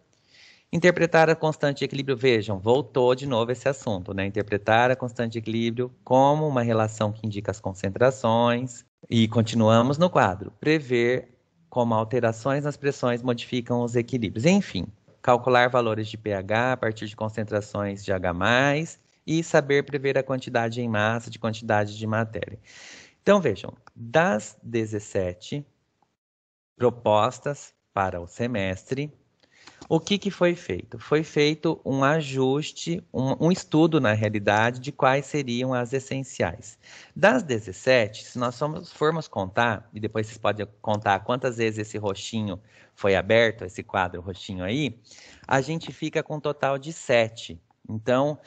Interpretar a constante de equilíbrio, vejam, voltou de novo esse assunto, né? Interpretar a constante de equilíbrio como uma relação que indica as concentrações. E continuamos no quadro. Prever como alterações nas pressões modificam os equilíbrios. Enfim, calcular valores de pH a partir de concentrações de H+, e saber prever a quantidade em massa de quantidade de matéria. Então, vejam, das 17 propostas para o semestre, o que, que foi feito? Foi feito um ajuste, um, um estudo, na realidade, de quais seriam as essenciais. Das 17, se nós formos, formos contar, e depois vocês podem contar quantas vezes esse roxinho foi aberto, esse quadro roxinho aí, a gente fica com um total de 7. Então,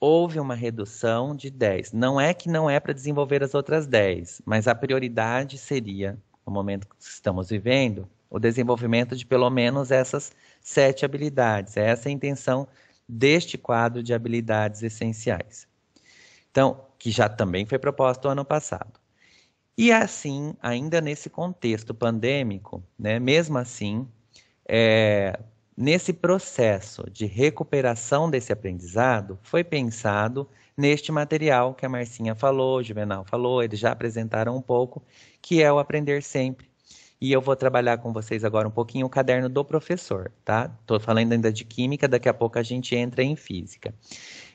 houve uma redução de 10. Não é que não é para desenvolver as outras 10, mas a prioridade seria, no momento que estamos vivendo, o desenvolvimento de pelo menos essas sete habilidades. Essa é essa a intenção deste quadro de habilidades essenciais. Então, que já também foi proposto ano passado. E assim, ainda nesse contexto pandêmico, né, mesmo assim, é, nesse processo de recuperação desse aprendizado, foi pensado neste material que a Marcinha falou, o Juvenal falou, eles já apresentaram um pouco, que é o Aprender Sempre, e eu vou trabalhar com vocês agora um pouquinho o caderno do professor, tá? Estou falando ainda de química, daqui a pouco a gente entra em física.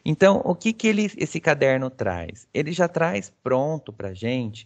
Então, o que, que ele, esse caderno traz? Ele já traz pronto para a gente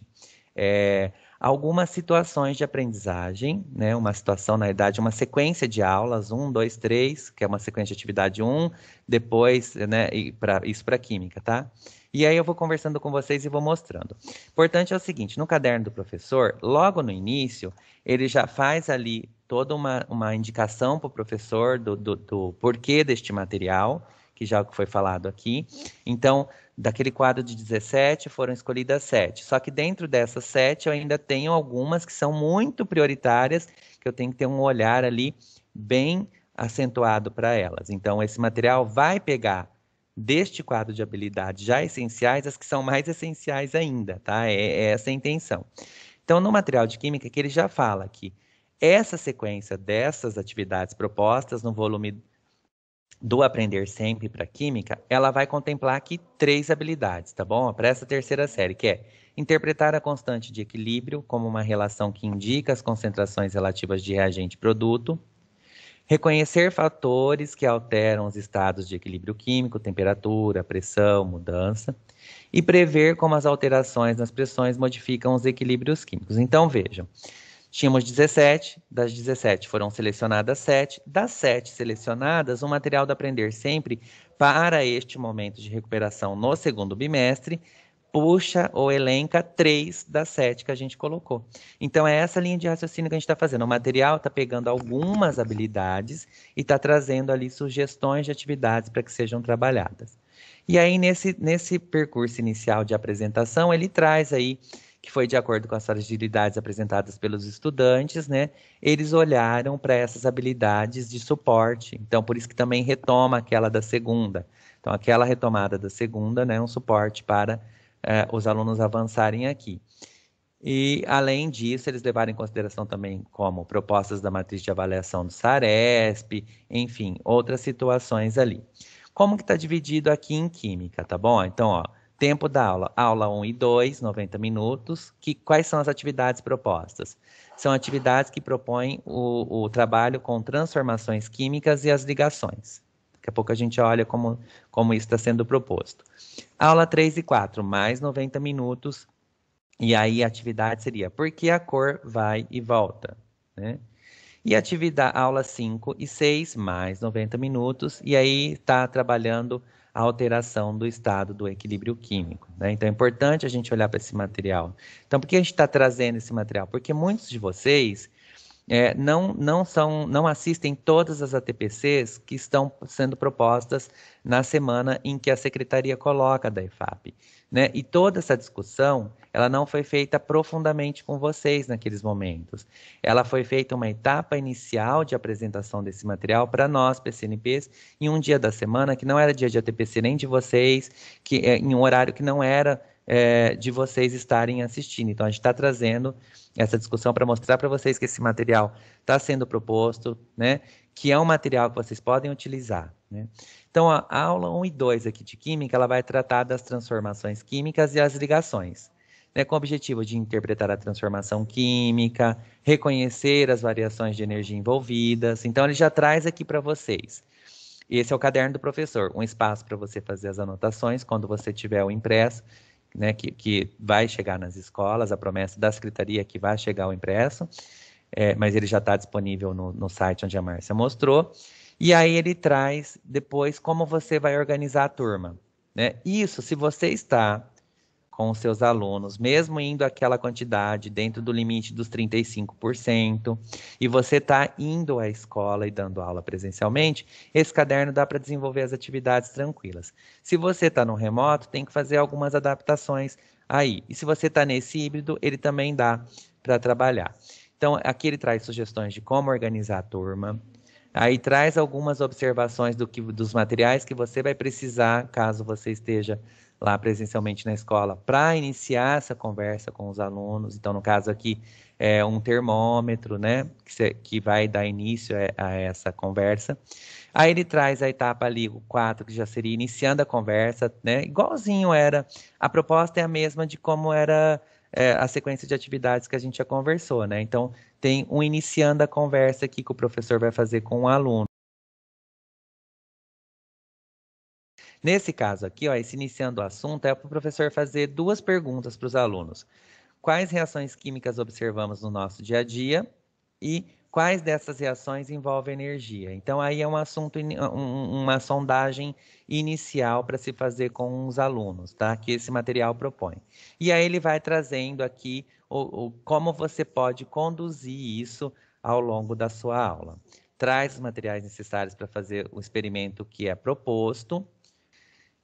é, algumas situações de aprendizagem, né? uma situação, na verdade, uma sequência de aulas, um, dois, três, que é uma sequência de atividade um, depois, né, e pra, isso para química, tá? E aí eu vou conversando com vocês e vou mostrando. Importante é o seguinte, no caderno do professor, logo no início, ele já faz ali toda uma, uma indicação para o professor do, do, do porquê deste material, que já é foi falado aqui. Então, daquele quadro de 17, foram escolhidas 7. Só que dentro dessas 7, eu ainda tenho algumas que são muito prioritárias, que eu tenho que ter um olhar ali bem acentuado para elas. Então, esse material vai pegar deste quadro de habilidades já essenciais, as que são mais essenciais ainda, tá? É, é essa a intenção. Então, no material de química, que ele já fala que essa sequência dessas atividades propostas no volume do Aprender Sempre para Química, ela vai contemplar aqui três habilidades, tá bom? Para essa terceira série, que é interpretar a constante de equilíbrio como uma relação que indica as concentrações relativas de reagente produto, Reconhecer fatores que alteram os estados de equilíbrio químico, temperatura, pressão, mudança. E prever como as alterações nas pressões modificam os equilíbrios químicos. Então, vejam. Tínhamos 17, das 17 foram selecionadas 7. Das 7 selecionadas, o material da Aprender Sempre para este momento de recuperação no segundo bimestre puxa ou elenca três das sete que a gente colocou. Então, é essa linha de raciocínio que a gente está fazendo. O material está pegando algumas habilidades e está trazendo ali sugestões de atividades para que sejam trabalhadas. E aí, nesse, nesse percurso inicial de apresentação, ele traz aí, que foi de acordo com as fragilidades apresentadas pelos estudantes, né? Eles olharam para essas habilidades de suporte. Então, por isso que também retoma aquela da segunda. Então, aquela retomada da segunda, né? É um suporte para é, os alunos avançarem aqui. E, além disso, eles levaram em consideração também como propostas da matriz de avaliação do SARESP, enfim, outras situações ali. Como que está dividido aqui em química, tá bom? Então, ó, tempo da aula, aula 1 e 2, 90 minutos, que, quais são as atividades propostas? São atividades que propõem o, o trabalho com transformações químicas e as ligações a pouco a gente olha como, como isso está sendo proposto. Aula 3 e 4, mais 90 minutos. E aí a atividade seria porque a cor vai e volta. Né? E atividade, aula 5 e 6, mais 90 minutos. E aí está trabalhando a alteração do estado do equilíbrio químico. Né? Então é importante a gente olhar para esse material. Então, por que a gente está trazendo esse material? Porque muitos de vocês é, não, não, são, não assistem todas as ATPCs que estão sendo propostas na semana em que a secretaria coloca da EFAP. Né? E toda essa discussão, ela não foi feita profundamente com vocês naqueles momentos. Ela foi feita uma etapa inicial de apresentação desse material para nós, PCNPs, em um dia da semana que não era dia de ATPC nem de vocês, que é, em um horário que não era é, de vocês estarem assistindo. Então, a gente está trazendo essa discussão para mostrar para vocês que esse material está sendo proposto, né? que é um material que vocês podem utilizar. Né? Então, a aula 1 e 2 aqui de Química, ela vai tratar das transformações químicas e as ligações. Né, com o objetivo de interpretar a transformação química, reconhecer as variações de energia envolvidas. Então, ele já traz aqui para vocês. Esse é o caderno do professor, um espaço para você fazer as anotações quando você tiver o impresso né, que, que vai chegar nas escolas, a promessa da secretaria é que vai chegar o impresso, é, mas ele já está disponível no, no site onde a Márcia mostrou. E aí ele traz depois como você vai organizar a turma. Né? Isso, se você está com os seus alunos, mesmo indo aquela quantidade dentro do limite dos 35%, e você está indo à escola e dando aula presencialmente, esse caderno dá para desenvolver as atividades tranquilas. Se você está no remoto, tem que fazer algumas adaptações aí. E se você está nesse híbrido, ele também dá para trabalhar. Então, aqui ele traz sugestões de como organizar a turma, Aí traz algumas observações do que, dos materiais que você vai precisar caso você esteja lá presencialmente na escola para iniciar essa conversa com os alunos. Então, no caso aqui, é um termômetro, né, que, que vai dar início a, a, essa conversa. Aí ele traz a etapa ali, o 4, que já seria iniciando a conversa, né, igualzinho era, a proposta é a mesma de como era é, a sequência de atividades que a gente já conversou, né, então tem um iniciando a conversa aqui que o professor vai fazer com o aluno. Nesse caso aqui, ó, esse iniciando o assunto é para o professor fazer duas perguntas para os alunos. Quais reações químicas observamos no nosso dia a dia e quais dessas reações envolvem energia? Então, aí é um assunto, uma sondagem inicial para se fazer com os alunos, tá? Que esse material propõe. E aí ele vai trazendo aqui o, o como você pode conduzir isso ao longo da sua aula. Traz os materiais necessários para fazer o experimento que é proposto,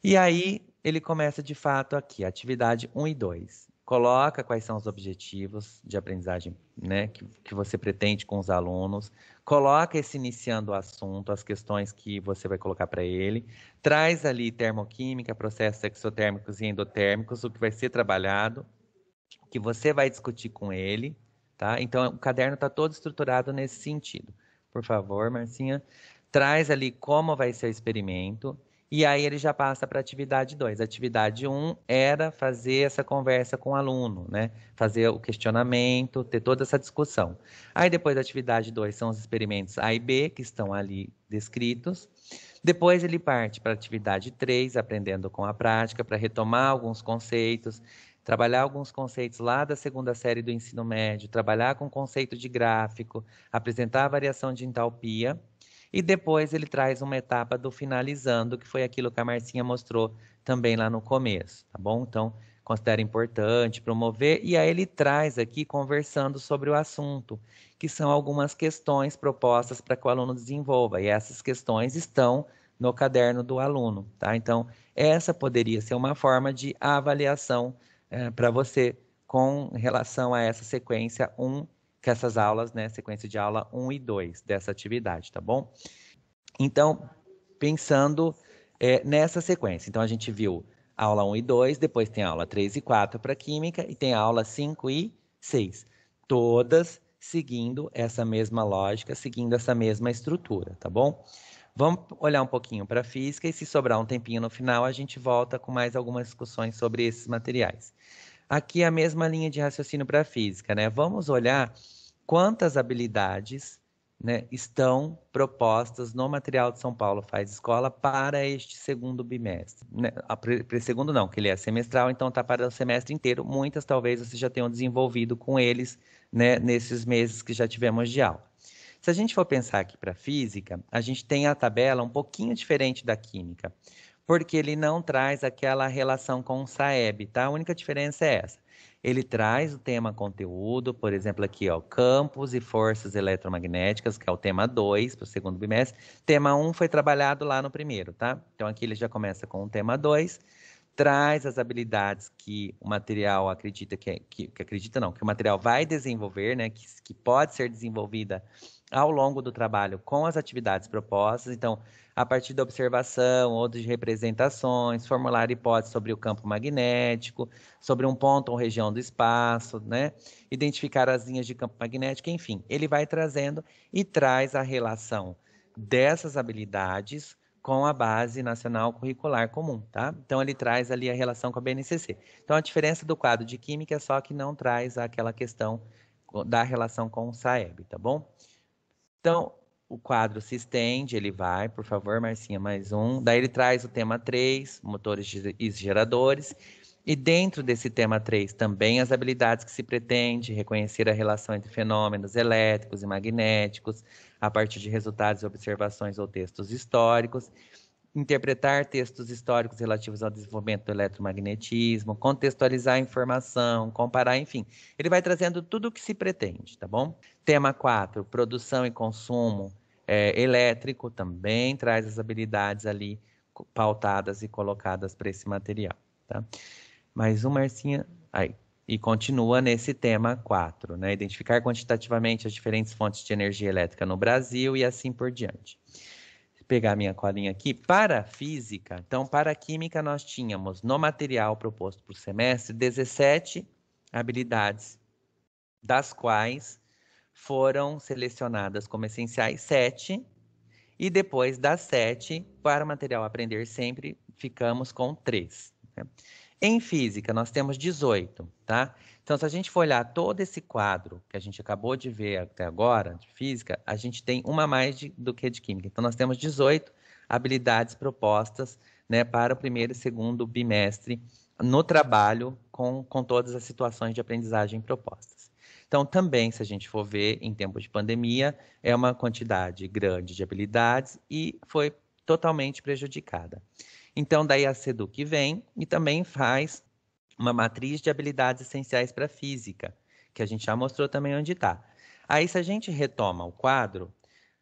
e aí ele começa de fato aqui, atividade 1 e 2. Coloca quais são os objetivos de aprendizagem né, que, que você pretende com os alunos. Coloca esse iniciando o assunto, as questões que você vai colocar para ele. Traz ali termoquímica, processos exotérmicos e endotérmicos, o que vai ser trabalhado, que você vai discutir com ele. Tá? Então, o caderno está todo estruturado nesse sentido. Por favor, Marcinha, traz ali como vai ser o experimento, e aí ele já passa para atividade 2. Atividade 1 um era fazer essa conversa com o aluno, né? Fazer o questionamento, ter toda essa discussão. Aí depois da atividade 2 são os experimentos A e B, que estão ali descritos. Depois ele parte para a atividade 3, aprendendo com a prática, para retomar alguns conceitos, trabalhar alguns conceitos lá da segunda série do ensino médio, trabalhar com conceito de gráfico, apresentar a variação de entalpia. E depois ele traz uma etapa do finalizando, que foi aquilo que a Marcinha mostrou também lá no começo, tá bom? Então, considera importante promover. E aí ele traz aqui conversando sobre o assunto, que são algumas questões propostas para que o aluno desenvolva. E essas questões estão no caderno do aluno, tá? Então, essa poderia ser uma forma de avaliação é, para você com relação a essa sequência 1 com essas aulas, né, sequência de aula 1 e 2 dessa atividade, tá bom? Então, pensando é, nessa sequência. Então, a gente viu aula 1 e 2, depois tem a aula 3 e 4 para química e tem a aula 5 e 6. Todas seguindo essa mesma lógica, seguindo essa mesma estrutura, tá bom? Vamos olhar um pouquinho para física e se sobrar um tempinho no final, a gente volta com mais algumas discussões sobre esses materiais. Aqui é a mesma linha de raciocínio para física, né? Vamos olhar quantas habilidades né, estão propostas no material de São Paulo Faz Escola para este segundo bimestre. Né, para segundo não, que ele é semestral, então está para o semestre inteiro. Muitas talvez vocês já tenham desenvolvido com eles né, nesses meses que já tivemos de aula. Se a gente for pensar aqui para física, a gente tem a tabela um pouquinho diferente da química, porque ele não traz aquela relação com o SAEB, tá? A única diferença é essa. Ele traz o tema conteúdo, por exemplo, aqui, ó, campos e forças eletromagnéticas, que é o tema 2 para o segundo bimestre. Tema 1 um foi trabalhado lá no primeiro, tá? Então aqui ele já começa com o tema 2, traz as habilidades que o material acredita que, é, que, que, acredita não, que o material vai desenvolver, né, que, que pode ser desenvolvida ao longo do trabalho com as atividades propostas. Então, a partir da observação ou de representações, formular hipóteses sobre o campo magnético, sobre um ponto ou região do espaço, né? identificar as linhas de campo magnético, enfim, ele vai trazendo e traz a relação dessas habilidades com a base nacional curricular comum, tá? Então ele traz ali a relação com a BNCC. Então a diferença do quadro de química é só que não traz aquela questão da relação com o SAEB, tá bom? Então, o quadro se estende, ele vai, por favor, Marcinha, mais um. Daí ele traz o tema 3, motores e geradores. E dentro desse tema 3, também as habilidades que se pretende reconhecer a relação entre fenômenos elétricos e magnéticos, a partir de resultados, observações ou textos históricos interpretar textos históricos relativos ao desenvolvimento do eletromagnetismo, contextualizar a informação, comparar, enfim. Ele vai trazendo tudo o que se pretende, tá bom? Tema 4, produção e consumo é, elétrico, também traz as habilidades ali pautadas e colocadas para esse material, tá? Mais um, Marcinha. Aí. E continua nesse tema 4, né? Identificar quantitativamente as diferentes fontes de energia elétrica no Brasil e assim por diante pegar minha colinha aqui. Para a física, então, para a química, nós tínhamos no material proposto para o semestre 17 habilidades, das quais foram selecionadas como essenciais sete, e depois das sete, para o material aprender sempre, ficamos com três. Né? Em física, nós temos 18, tá? Então, se a gente for olhar todo esse quadro que a gente acabou de ver até agora, de física, a gente tem uma mais de, do que de química. Então, nós temos 18 habilidades propostas né, para o primeiro e segundo bimestre no trabalho com, com todas as situações de aprendizagem propostas. Então, também, se a gente for ver em tempos de pandemia, é uma quantidade grande de habilidades e foi totalmente prejudicada. Então, daí a SEDUC vem e também faz uma matriz de habilidades essenciais para física, que a gente já mostrou também onde está. Aí, se a gente retoma o quadro,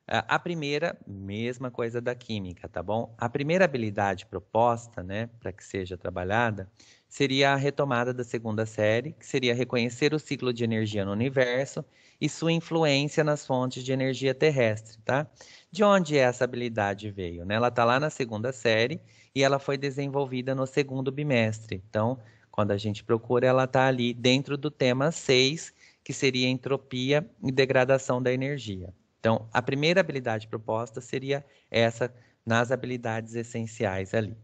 ah, a primeira, mesma coisa da química, tá bom? A primeira habilidade proposta, né, para que seja trabalhada, seria a retomada da segunda série, que seria reconhecer o ciclo de energia no universo e sua influência nas fontes de energia terrestre, tá? De onde essa habilidade veio? Né? Ela tá lá na segunda série e ela foi desenvolvida no segundo bimestre. Então, quando a gente procura, ela tá ali dentro do tema 6, que seria entropia e degradação da energia. Então, a primeira habilidade proposta seria essa nas habilidades essenciais ali.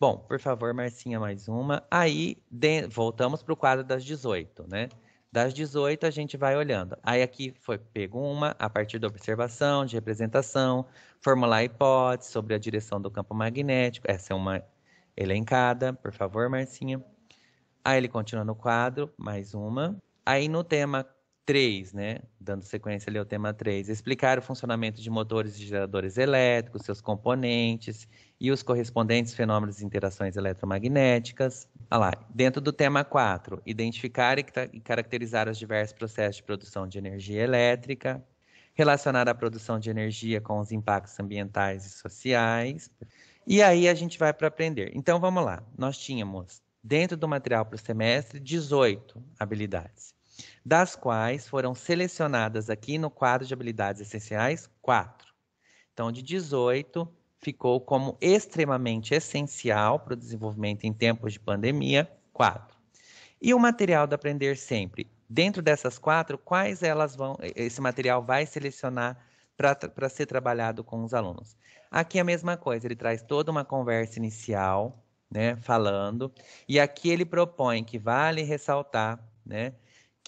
Bom, por favor, Marcinha, mais uma. Aí, de... voltamos para o quadro das 18, né? Das 18, a gente vai olhando. Aí, aqui foi pego uma, a partir da observação, de representação, formular hipótese sobre a direção do campo magnético. Essa é uma elencada. Por favor, Marcinha. Aí, ele continua no quadro, mais uma. Aí, no tema 3, né, dando sequência ali ao tema 3, explicar o funcionamento de motores e geradores elétricos, seus componentes e os correspondentes fenômenos de interações eletromagnéticas. Ah lá, dentro do tema 4, identificar e, e caracterizar os diversos processos de produção de energia elétrica, relacionar a produção de energia com os impactos ambientais e sociais. E aí a gente vai para aprender. Então vamos lá, nós tínhamos dentro do material para o semestre 18 habilidades das quais foram selecionadas aqui no quadro de habilidades essenciais quatro. Então, de 18 ficou como extremamente essencial para o desenvolvimento em tempos de pandemia quatro. E o material do aprender sempre, dentro dessas quatro, quais elas vão, esse material vai selecionar para ser trabalhado com os alunos. Aqui é a mesma coisa, ele traz toda uma conversa inicial, né, falando, e aqui ele propõe que vale ressaltar, né,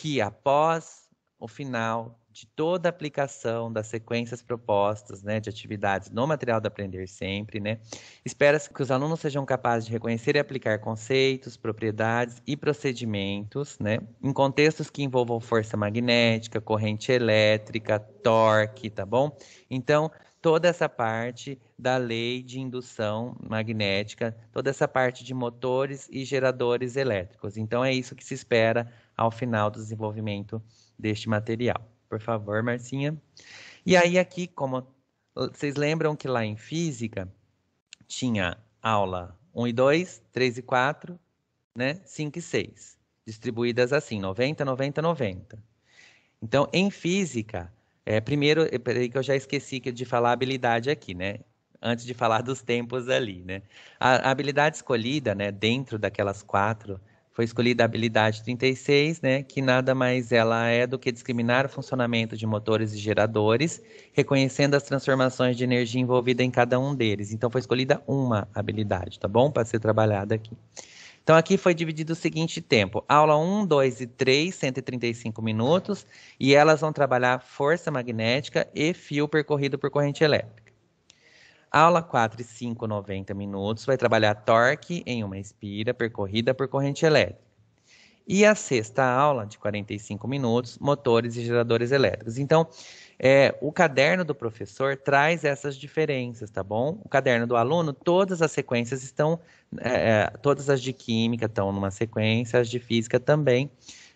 que após o final de toda a aplicação das sequências propostas né, de atividades no material do Aprender Sempre. Né, Espera-se que os alunos sejam capazes de reconhecer e aplicar conceitos, propriedades e procedimentos né, em contextos que envolvam força magnética, corrente elétrica, torque, tá bom? Então, toda essa parte da lei de indução magnética, toda essa parte de motores e geradores elétricos. Então, é isso que se espera ao final do desenvolvimento deste material. Por favor, Marcinha. E aí, aqui, como vocês lembram que lá em física tinha aula 1 e 2, 3 e 4, né? 5 e 6, distribuídas assim, 90, 90, 90. Então, em física, é, primeiro, peraí que eu já esqueci de falar habilidade aqui, né? Antes de falar dos tempos ali, né? A, a habilidade escolhida, né, dentro daquelas quatro foi escolhida a habilidade 36, né, que nada mais ela é do que discriminar o funcionamento de motores e geradores, reconhecendo as transformações de energia envolvida em cada um deles. Então foi escolhida uma habilidade, tá bom? Para ser trabalhada aqui. Então, aqui foi dividido o seguinte tempo: aula 1, 2 e 3, 135 minutos, e elas vão trabalhar força magnética e fio percorrido por corrente elétrica. Aula 4 e 5, 90 minutos, vai trabalhar torque em uma espira percorrida por corrente elétrica. E a sexta aula, de 45 minutos, motores e geradores elétricos. Então, é, o caderno do professor traz essas diferenças, tá bom? O caderno do aluno, todas as sequências estão, é, é, todas as de química estão numa sequência, as de física também.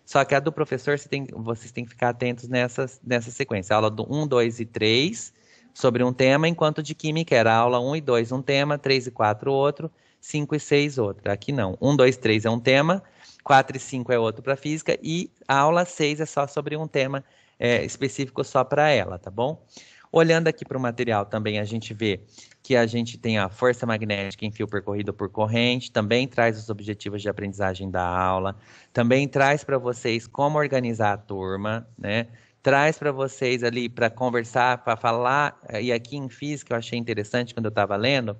Só que a do professor, você tem, vocês têm que ficar atentos nessas, nessa sequência. Aula do 1, 2 e 3, sobre um tema, enquanto de química era aula 1 e 2 um tema, 3 e 4 outro, 5 e 6 outro. Aqui não. 1, 2, 3 é um tema, 4 e 5 é outro para física e a aula 6 é só sobre um tema é, específico só para ela, tá bom? Olhando aqui para o material também, a gente vê que a gente tem a força magnética em fio percorrido por corrente, também traz os objetivos de aprendizagem da aula, também traz para vocês como organizar a turma, né? traz para vocês ali para conversar, para falar, eh, e aqui em física eu achei interessante quando eu estava lendo,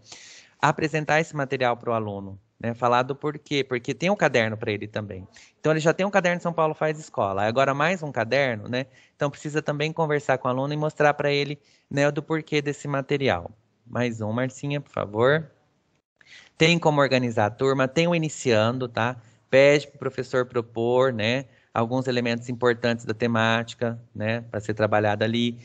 apresentar esse material para o aluno. Né, falar do porquê, porque tem um caderno para ele também. Então ele já tem um caderno São Paulo faz escola, agora mais um caderno, né? Então precisa também conversar com o aluno e mostrar para ele, né, do porquê desse material. Mais um, Marcinha, por favor. Tem como organizar a turma, tem o um iniciando, tá? Pede para o professor propor, né? alguns elementos importantes da temática, né, para ser trabalhada ali.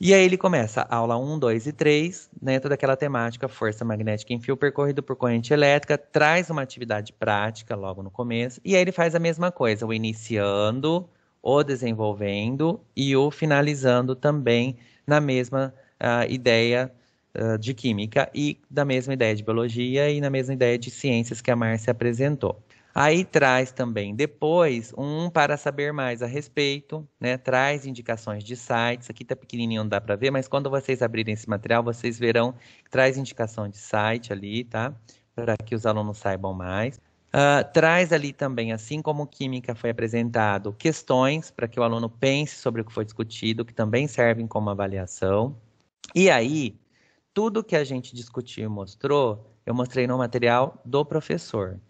E aí ele começa aula 1, 2 e 3, dentro né, daquela temática, força magnética em fio percorrido por corrente elétrica, traz uma atividade prática logo no começo, e aí ele faz a mesma coisa, o iniciando, o desenvolvendo e o finalizando também na mesma uh, ideia uh, de química e da mesma ideia de biologia e na mesma ideia de ciências que a Márcia apresentou. Aí traz também depois um para saber mais a respeito, né? Traz indicações de sites. Aqui tá pequenininho, não dá para ver, mas quando vocês abrirem esse material, vocês verão que traz indicação de site ali, tá? Para que os alunos saibam mais. Uh, traz ali também, assim como química foi apresentado, questões para que o aluno pense sobre o que foi discutido, que também servem como avaliação. E aí, tudo que a gente discutiu e mostrou, eu mostrei no material do professor.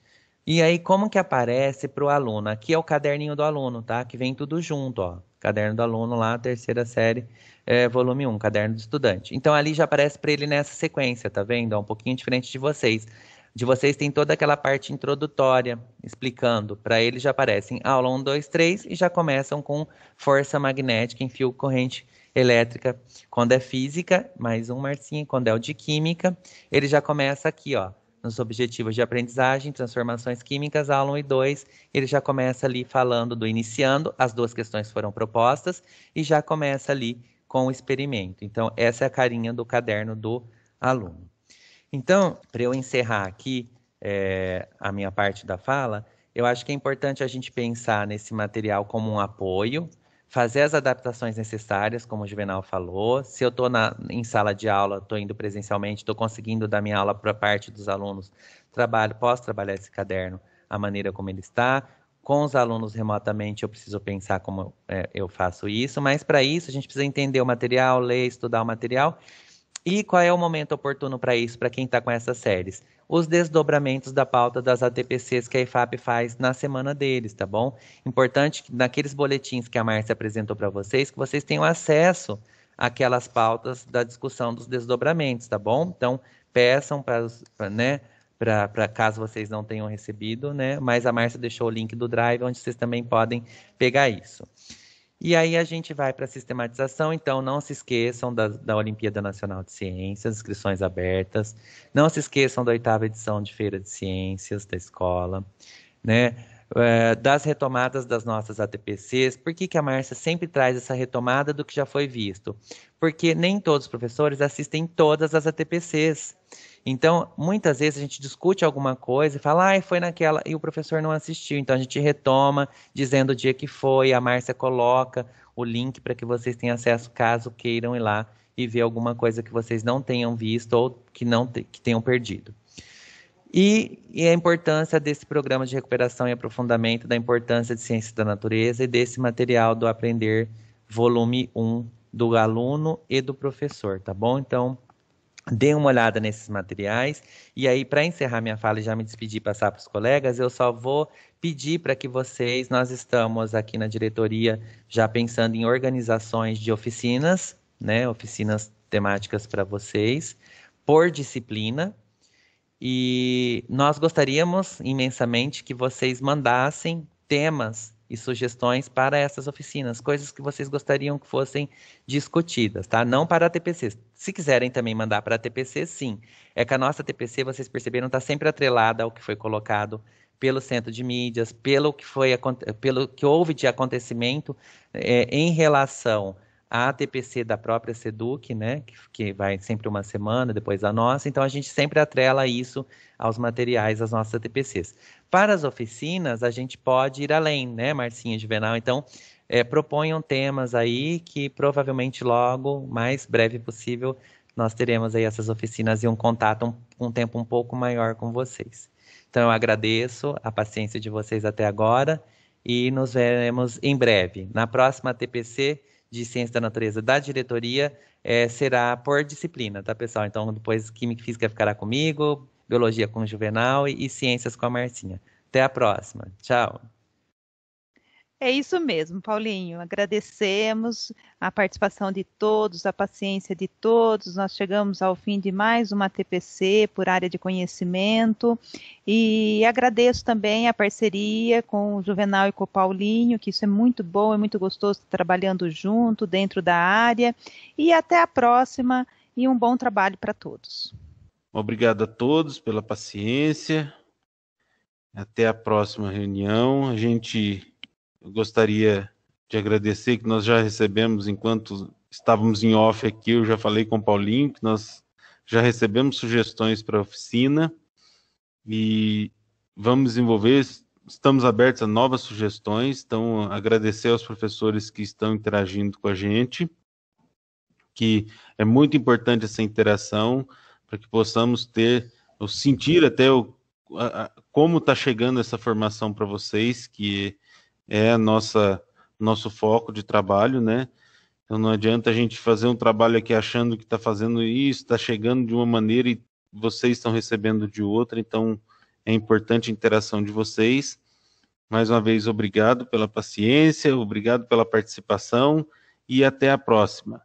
E aí, como que aparece para o aluno? Aqui é o caderninho do aluno, tá? Que vem tudo junto, ó. Caderno do aluno lá, terceira série, é, volume 1, caderno do estudante. Então, ali já aparece para ele nessa sequência, tá vendo? É um pouquinho diferente de vocês. De vocês tem toda aquela parte introdutória explicando. Para ele já aparecem aula 1, 2, 3 e já começam com força magnética em fio corrente elétrica. Quando é física, mais um, Marcinho. Quando é o de química, ele já começa aqui, ó nos objetivos de aprendizagem, transformações químicas, aula 1 e 2, ele já começa ali falando do iniciando, as duas questões foram propostas, e já começa ali com o experimento. Então, essa é a carinha do caderno do aluno. Então, para eu encerrar aqui é, a minha parte da fala, eu acho que é importante a gente pensar nesse material como um apoio, fazer as adaptações necessárias, como o Juvenal falou. Se eu estou em sala de aula, estou indo presencialmente, estou conseguindo dar minha aula para parte dos alunos, trabalho, posso trabalhar esse caderno a maneira como ele está. Com os alunos remotamente, eu preciso pensar como é, eu faço isso, mas para isso a gente precisa entender o material, ler, estudar o material e qual é o momento oportuno para isso, para quem está com essas séries os desdobramentos da pauta das ATPCs que a IFAP faz na semana deles, tá bom? Importante que naqueles boletins que a Márcia apresentou para vocês, que vocês tenham acesso àquelas pautas da discussão dos desdobramentos, tá bom? Então, peçam para, né, para caso vocês não tenham recebido, né? Mas a Márcia deixou o link do Drive onde vocês também podem pegar isso. E aí a gente vai para a sistematização, então não se esqueçam da, da Olimpíada Nacional de Ciências, inscrições abertas. Não se esqueçam da oitava edição de Feira de Ciências da escola, né? Eh, das retomadas das nossas ATPCs. Por que, que a Márcia sempre traz essa retomada do que já foi visto? Porque nem todos os professores assistem todas as ATPCs. Então, muitas vezes a gente discute alguma coisa e fala, ah, foi naquela, e o professor não assistiu. Então, a gente retoma, dizendo o dia que foi, a Márcia coloca o link para que vocês tenham acesso, caso queiram ir lá e ver alguma coisa que vocês não tenham visto ou que, não te, que tenham perdido. E, e, a importância desse programa de recuperação e aprofundamento, da importância de ciência da natureza e desse material do Aprender, volume 1, do aluno e do professor, tá bom? Então, dê uma olhada nesses materiais. E aí, para encerrar minha fala e já me despedir e passar para os colegas, eu só vou pedir para que vocês, nós estamos aqui na diretoria já pensando em organizações de oficinas, né? Oficinas temáticas para vocês, por disciplina, e nós gostaríamos imensamente que vocês mandassem temas e sugestões para essas oficinas, coisas que vocês gostariam que fossem discutidas, tá? Não para a TPC. Se quiserem também mandar para a TPC, sim. É que a nossa TPC, vocês perceberam, está sempre atrelada ao que foi colocado pelo centro de mídias, pelo que foi pelo que houve de acontecimento é, em relação a TPC da própria SEDUC, né, que, que, vai sempre uma semana depois da nossa, então a gente sempre atrela isso aos materiais das nossas TPCs. Para as oficinas, a gente pode ir além, né, Marcinha Juvenal? Então, é, proponham temas aí que provavelmente logo, mais breve possível, nós teremos aí essas oficinas e um contato, um, um tempo um pouco maior com vocês. Então, eu agradeço a paciência de vocês até agora e nos veremos em breve. Na próxima TPC de Ciência da Natureza da diretoria é, será por disciplina, tá, pessoal? Então, depois Química e Física ficará comigo, Biologia com o Juvenal e, e Ciências com a Marcinha. Até a próxima. Tchau. É isso mesmo, Paulinho. Agradecemos a participação de todos, a paciência de todos. Nós chegamos ao fim de mais uma TPC por área de conhecimento e agradeço também a parceria com o Juvenal e com o Paulinho, que isso é muito bom, é muito gostoso trabalhando junto dentro da área. E até a próxima e um bom trabalho para todos. Obrigado a todos pela paciência. Até a próxima reunião. A gente gostaria de agradecer que nós já recebemos, enquanto estávamos em off aqui, eu já falei com o Paulinho, que nós já recebemos sugestões para a oficina e vamos desenvolver. Estamos abertos a novas sugestões, então agradecer aos professores que estão interagindo com a gente, que é muito importante essa interação para que possamos ter, ou sentir até o, a, a, como está chegando essa formação para vocês, que é nossa nosso foco de trabalho, né? Então não adianta a gente fazer um trabalho aqui achando que está fazendo isso, está chegando de uma maneira e vocês estão recebendo de outra, então é importante a interação de vocês. Mais uma vez, obrigado pela paciência, obrigado pela participação e até a próxima.